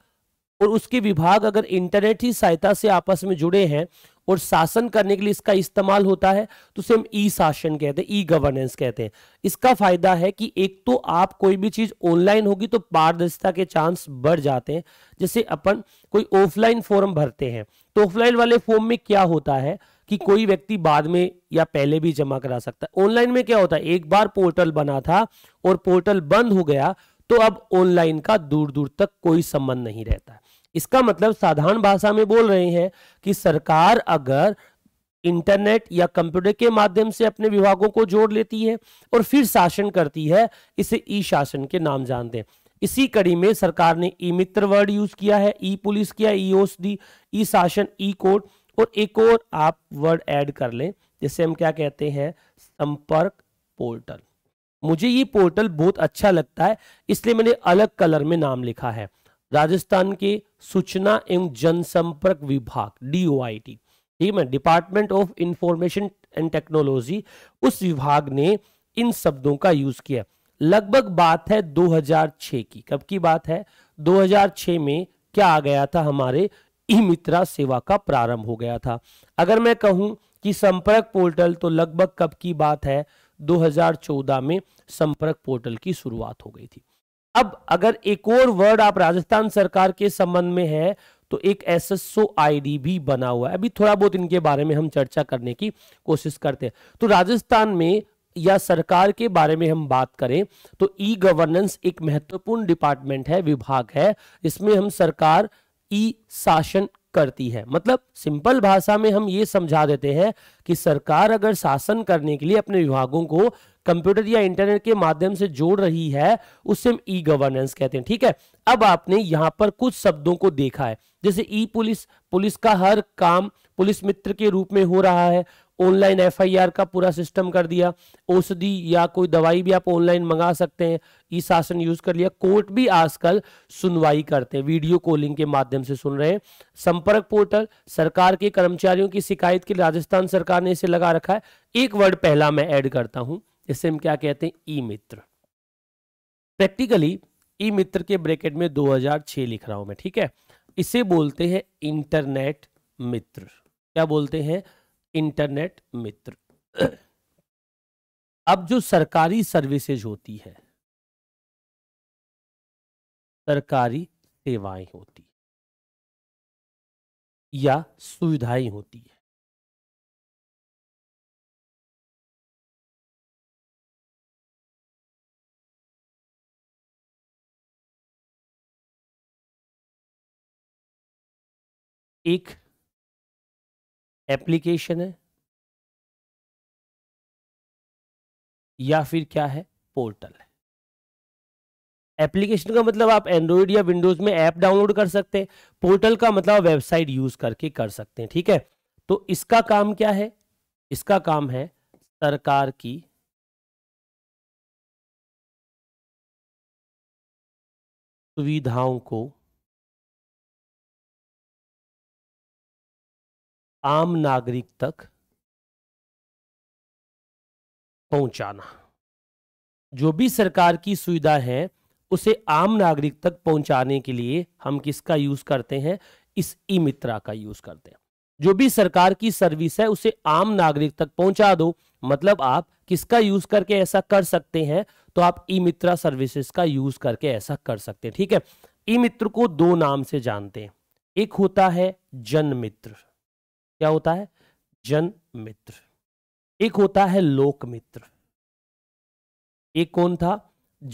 और उसके विभाग अगर इंटरनेट ही सहायता से आपस में जुड़े हैं और शासन करने के लिए इसका इस्तेमाल होता है तो उसे हम ई शासन कहते हैं ई गवर्नेंस कहते हैं इसका फायदा है कि एक तो आप कोई भी चीज ऑनलाइन होगी तो पारदर्शिता के चांस बढ़ जाते हैं जैसे अपन कोई ऑफलाइन फॉर्म भरते हैं तो ऑफलाइन वाले फॉर्म में क्या होता है कि कोई व्यक्ति बाद में या पहले भी जमा करा सकता है ऑनलाइन में क्या होता है एक बार पोर्टल बना था और पोर्टल बंद हो गया तो अब ऑनलाइन का दूर दूर तक कोई संबंध नहीं रहता इसका मतलब साधारण भाषा में बोल रहे हैं कि सरकार अगर इंटरनेट या कंप्यूटर के माध्यम से अपने विभागों को जोड़ लेती है और फिर शासन करती है इसे ई शासन के नाम जानते हैं इसी कड़ी में सरकार ने ई मित्र वर्ड यूज किया है ई पुलिस किया ई ओस दी ई शासन ई कोर्ट और एक और आप वर्ड ऐड कर लें जैसे हम क्या कहते हैं संपर्क पोर्टल मुझे ये पोर्टल बहुत अच्छा लगता है इसलिए मैंने अलग कलर में नाम लिखा है राजस्थान के सूचना एवं जनसंपर्क विभाग डीओआईटी ठीक है department of information and technology उस विभाग ने इन शब्दों का यूज किया लगभग बात है 2006 की कब की बात है 2006 में क्या आ गया था हमारे ई मित्रा सेवा का प्रारंभ हो गया था अगर मैं कहूं कि संपर्क पोर्टल तो लगभग कब की बात है 2014 में संपर्क पोर्टल की शुरुआत हो गई थी अब अगर एक और वर्ड आप राजस्थान सरकार के संबंध में है तो एक आई डी भी बना हुआ है अभी थोड़ा बहुत इनके बारे में हम चर्चा करने की कोशिश करते हैं तो राजस्थान में या सरकार के बारे में हम बात करें तो ई गवर्नेंस एक महत्वपूर्ण डिपार्टमेंट है विभाग है इसमें हम सरकार ई शासन करती है मतलब सिंपल भाषा में हम ये समझा देते हैं कि सरकार अगर शासन करने के लिए अपने विभागों को कंप्यूटर या इंटरनेट के माध्यम से जोड़ रही है उससे हम ई गवर्नेंस कहते हैं ठीक है अब आपने यहां पर कुछ शब्दों को देखा है जैसे ई पुलिस पुलिस का हर काम पुलिस मित्र के रूप में हो रहा है ऑनलाइन एफआईआर का पूरा सिस्टम कर दिया औषधि या कोई दवाई भी आप ऑनलाइन मंगा सकते हैं ई शासन यूज कर लिया कोर्ट भी आजकल सुनवाई करते हैं वीडियो कॉलिंग के माध्यम से सुन रहे हैं संपर्क पोर्टल सरकार के कर्मचारियों की शिकायत के राजस्थान सरकार ने इसे लगा रखा है एक वर्ड पहला मैं ऐड करता हूं इसे हम क्या कहते हैं ई मित्र प्रैक्टिकली ई मित्र के ब्रैकेट में 2006 लिख रहा हूं मैं ठीक है इसे बोलते हैं इंटरनेट मित्र क्या बोलते हैं इंटरनेट मित्र अब जो सरकारी सर्विसेज होती है सरकारी सेवाएं होती या सुविधाएं होती है एक एप्लीकेशन है या फिर क्या है पोर्टल है एप्लीकेशन का मतलब आप एंड्रॉइड या विंडोज में ऐप डाउनलोड कर सकते हैं पोर्टल का मतलब वेबसाइट यूज करके कर सकते हैं ठीक है तो इसका काम क्या है इसका काम है सरकार की सुविधाओं को आम नागरिक तक पहुंचाना जो भी सरकार की सुविधा है उसे आम नागरिक तक पहुंचाने के लिए हम किसका यूज करते हैं इस ई मित्रा का यूज करते हैं जो भी सरकार की सर्विस है उसे आम नागरिक तक पहुंचा दो मतलब आप किसका यूज करके ऐसा कर सकते हैं तो आप ई मित्रा सर्विसेज का यूज करके ऐसा कर सकते हैं ठीक है ई मित्र को दो नाम से जानते हैं एक होता है जन मित्र क्या होता है जन मित्र एक होता है लोक मित्र एक कौन था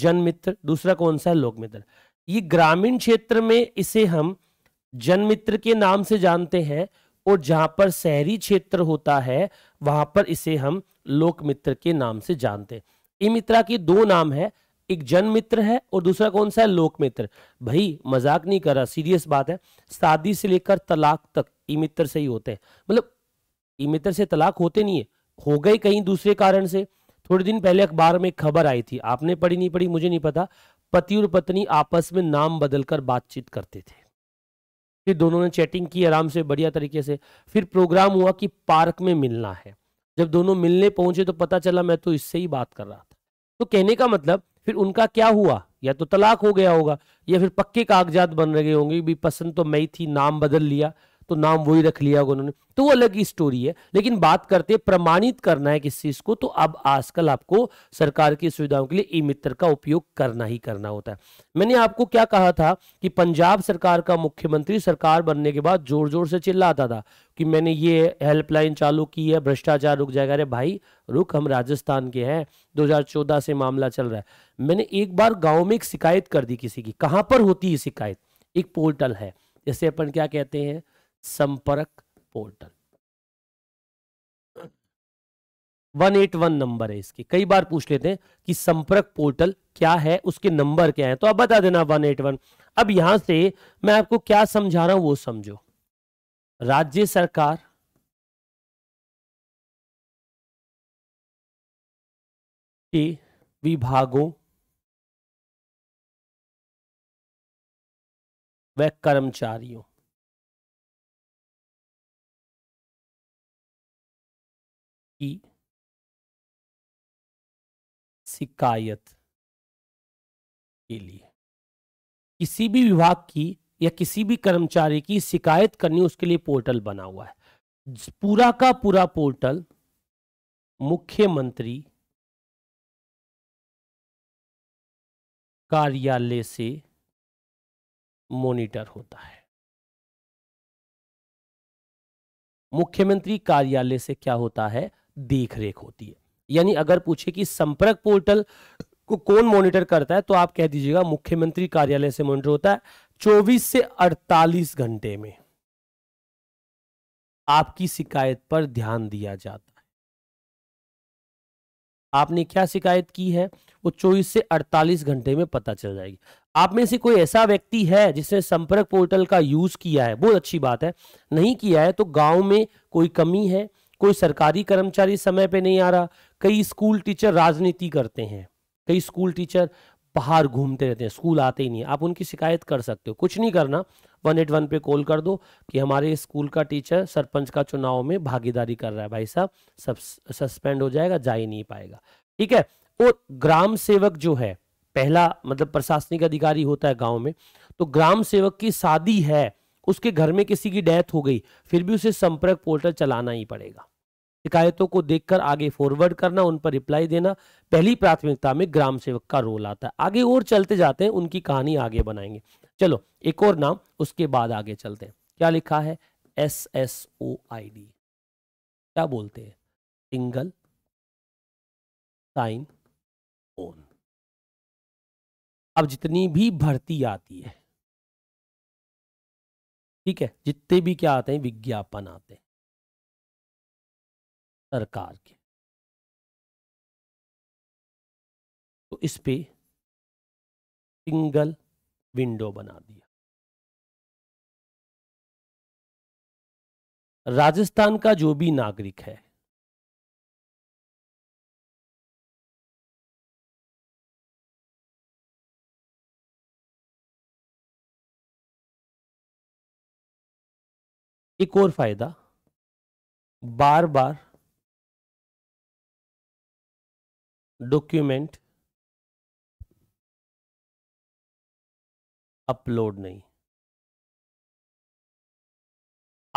जन मित्र दूसरा कौन सा है लोक मित्र ये ग्रामीण क्षेत्र में इसे हम जन मित्र के नाम से जानते हैं और जहां पर शहरी क्षेत्र होता है वहां पर इसे हम लोक मित्र के नाम से जानते हैं ई मित्रा के दो नाम है एक जन मित्र है और दूसरा कौन सा है लोक मित्र भाई मजाक नहीं कर रहा सीरियस बात है शादी से लेकर तलाक तक इमित्र से ही होते हैं मतलब इमित्र से तलाक होते नहीं है हो गए कहीं दूसरे कारण से थोड़े दिन पहले अखबार में खबर आई थी आपने पढ़ी नहीं पढ़ी मुझे नहीं पता पति और पत्नी आपस में नाम बदलकर बातचीत करते थे फिर दोनों ने चैटिंग की आराम से बढ़िया तरीके से फिर प्रोग्राम हुआ कि पार्क में मिलना है जब दोनों मिलने पहुंचे तो पता चला मैं तो इससे ही बात कर रहा था तो कहने का मतलब फिर उनका क्या हुआ या तो तलाक हो गया होगा या फिर पक्के कागजात बन रहे होंगे भी पसंद तो मैं ही थी नाम बदल लिया तो नाम वही रख लिया होगा उन्होंने तो वो अलग ही स्टोरी है लेकिन बात करते हैं प्रमाणित करना है किस चीज को तो अब आजकल आपको सरकार की सुविधाओं के लिए ई मित्र का उपयोग करना ही करना होता है मैंने आपको क्या कहा था कि पंजाब सरकार का मुख्यमंत्री सरकार बनने के बाद जोर जोर से चिल्लाता था कि मैंने ये हेल्पलाइन चालू की है भ्रष्टाचार रुक जाएगा अरे भाई रुक हम राजस्थान के हैं दो से मामला चल रहा है मैंने एक बार गाँव में एक शिकायत कर दी किसी की कहां पर होती है शिकायत एक पोर्टल है जैसे अपन क्या कहते हैं संपर्क पोर्टल 181 नंबर है इसकी कई बार पूछ लेते हैं कि संपर्क पोर्टल क्या है उसके नंबर क्या है तो आप बता देना 181 अब यहां से मैं आपको क्या समझा रहा हूं वो समझो राज्य सरकार के विभागों व कर्मचारियों की शिकायत के लिए किसी भी विभाग की या किसी भी कर्मचारी की शिकायत करनी उसके लिए पोर्टल बना हुआ है पूरा का पूरा पोर्टल मुख्यमंत्री कार्यालय से मॉनिटर होता है मुख्यमंत्री कार्यालय से क्या होता है देख रेख होती है यानी अगर पूछे कि संपर्क पोर्टल को कौन मॉनिटर करता है तो आप कह दीजिएगा मुख्यमंत्री कार्यालय से मॉनिटर होता है 24 से 48 घंटे में आपकी शिकायत पर ध्यान दिया जाता है आपने क्या शिकायत की है वो 24 से 48 घंटे में पता चल जाएगी आप में से कोई ऐसा व्यक्ति है जिसने संपर्क पोर्टल का यूज किया है बहुत अच्छी बात है नहीं किया है तो गांव में कोई कमी है कोई सरकारी कर्मचारी समय पे नहीं आ रहा कई स्कूल टीचर राजनीति करते हैं कई स्कूल टीचर बाहर घूमते रहते हैं स्कूल आते ही नहीं आप उनकी शिकायत कर सकते हो कुछ नहीं करना वन एट वन पे कॉल कर दो कि हमारे स्कूल का टीचर सरपंच का चुनाव में भागीदारी कर रहा है भाई साहब सब सस्पेंड हो जाएगा जा ही नहीं पाएगा ठीक है और ग्राम सेवक जो है पहला मतलब प्रशासनिक अधिकारी होता है गांव में तो ग्राम सेवक की शादी है उसके घर में किसी की डेथ हो गई फिर भी उसे संपर्क पोर्टल चलाना ही पड़ेगा शिकायतों को देखकर आगे फॉरवर्ड करना उन पर रिप्लाई देना पहली प्राथमिकता में ग्राम सेवक का रोल आता है आगे और चलते जाते हैं उनकी कहानी आगे बनाएंगे चलो एक और नाम उसके बाद आगे चलते हैं क्या लिखा है S S O I D क्या बोलते हैं सिंगल साइन ओन अब जितनी भी भर्ती आती है ठीक है जितने भी क्या आते हैं विज्ञापन आते हैं सरकार के तो इस पे सिंगल विंडो बना दिया राजस्थान का जो भी नागरिक है एक और फायदा बार बार डॉक्यूमेंट अपलोड नहीं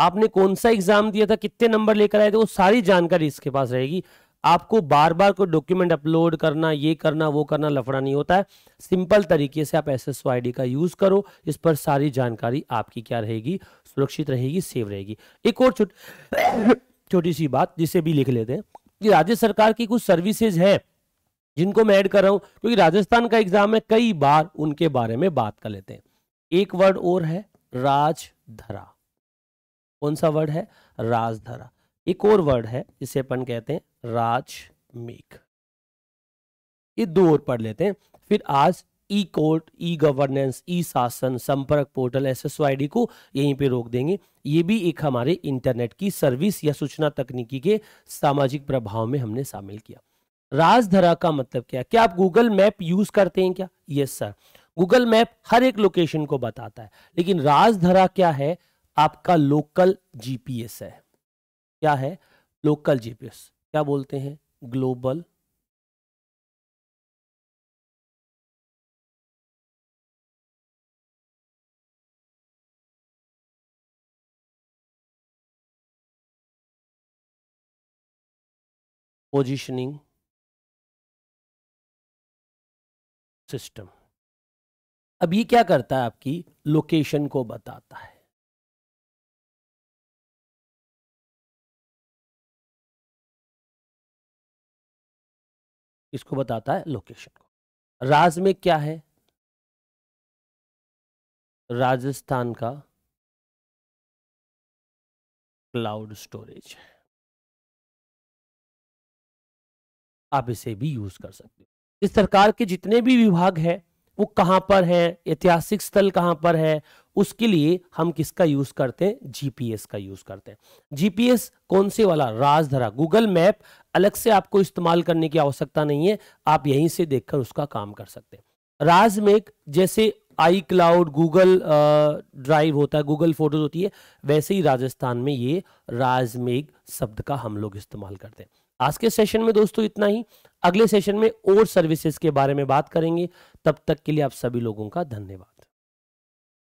आपने कौन सा एग्जाम दिया था कितने नंबर लेकर आए थे वो सारी जानकारी इसके पास रहेगी आपको बार बार कोई डॉक्यूमेंट अपलोड करना ये करना वो करना लफड़ा नहीं होता है सिंपल तरीके से आप एस एस का यूज करो इस पर सारी जानकारी आपकी क्या रहेगी सुरक्षित रहेगी सेव रहेगी एक और छोटी छोटी सी बात जिसे भी लिख लेते हैं कि राज्य सरकार की कुछ सर्विसेज है जिनको मैं ऐड कर रहा हूं क्योंकि राजस्थान का एग्जाम है कई बार उनके बारे में बात कर लेते हैं एक वर्ड और है राजधरा कौन सा वर्ड है राजधरा एक और वर्ड है जिसे अपन कहते हैं राजमेघ ये दो और पढ़ लेते हैं फिर आज ई कोर्ट ई गवर्नेंस ई शासन संपर्क पोर्टल एस को यहीं पे रोक देंगे ये भी एक हमारे इंटरनेट की सर्विस या सूचना तकनीकी के सामाजिक प्रभाव में हमने शामिल किया राजधरा का मतलब क्या क्या आप गूगल मैप यूज करते हैं क्या यस सर गूगल मैप हर एक लोकेशन को बताता है लेकिन राजधरा क्या है आपका लोकल जीपीएस है क्या है लोकल जीपीएस क्या बोलते हैं ग्लोबल पोजीशनिंग सिस्टम अब ये क्या करता है आपकी लोकेशन को बताता है इसको बताता है लोकेशन को राज में क्या है राजस्थान का क्लाउड स्टोरेज है आप इसे भी यूज कर सकते हो इस सरकार के जितने भी विभाग है वो कहाँ पर है ऐतिहासिक स्थल कहाँ पर है उसके लिए हम किसका यूज करते हैं जीपीएस का यूज करते हैं जीपीएस कौन से वाला राजधरा गूगल मैप अलग से आपको इस्तेमाल करने की आवश्यकता नहीं है आप यहीं से देखकर उसका काम कर सकते हैं राजमेक जैसे आई क्लाउड गूगल ड्राइव होता है गूगल फोटोज होती है वैसे ही राजस्थान में ये राजमेघ शब्द का हम लोग इस्तेमाल करते हैं आज के सेशन में दोस्तों इतना ही अगले सेशन में और सर्विसेज के बारे में बात करेंगे तब तक के लिए आप सभी लोगों का धन्यवाद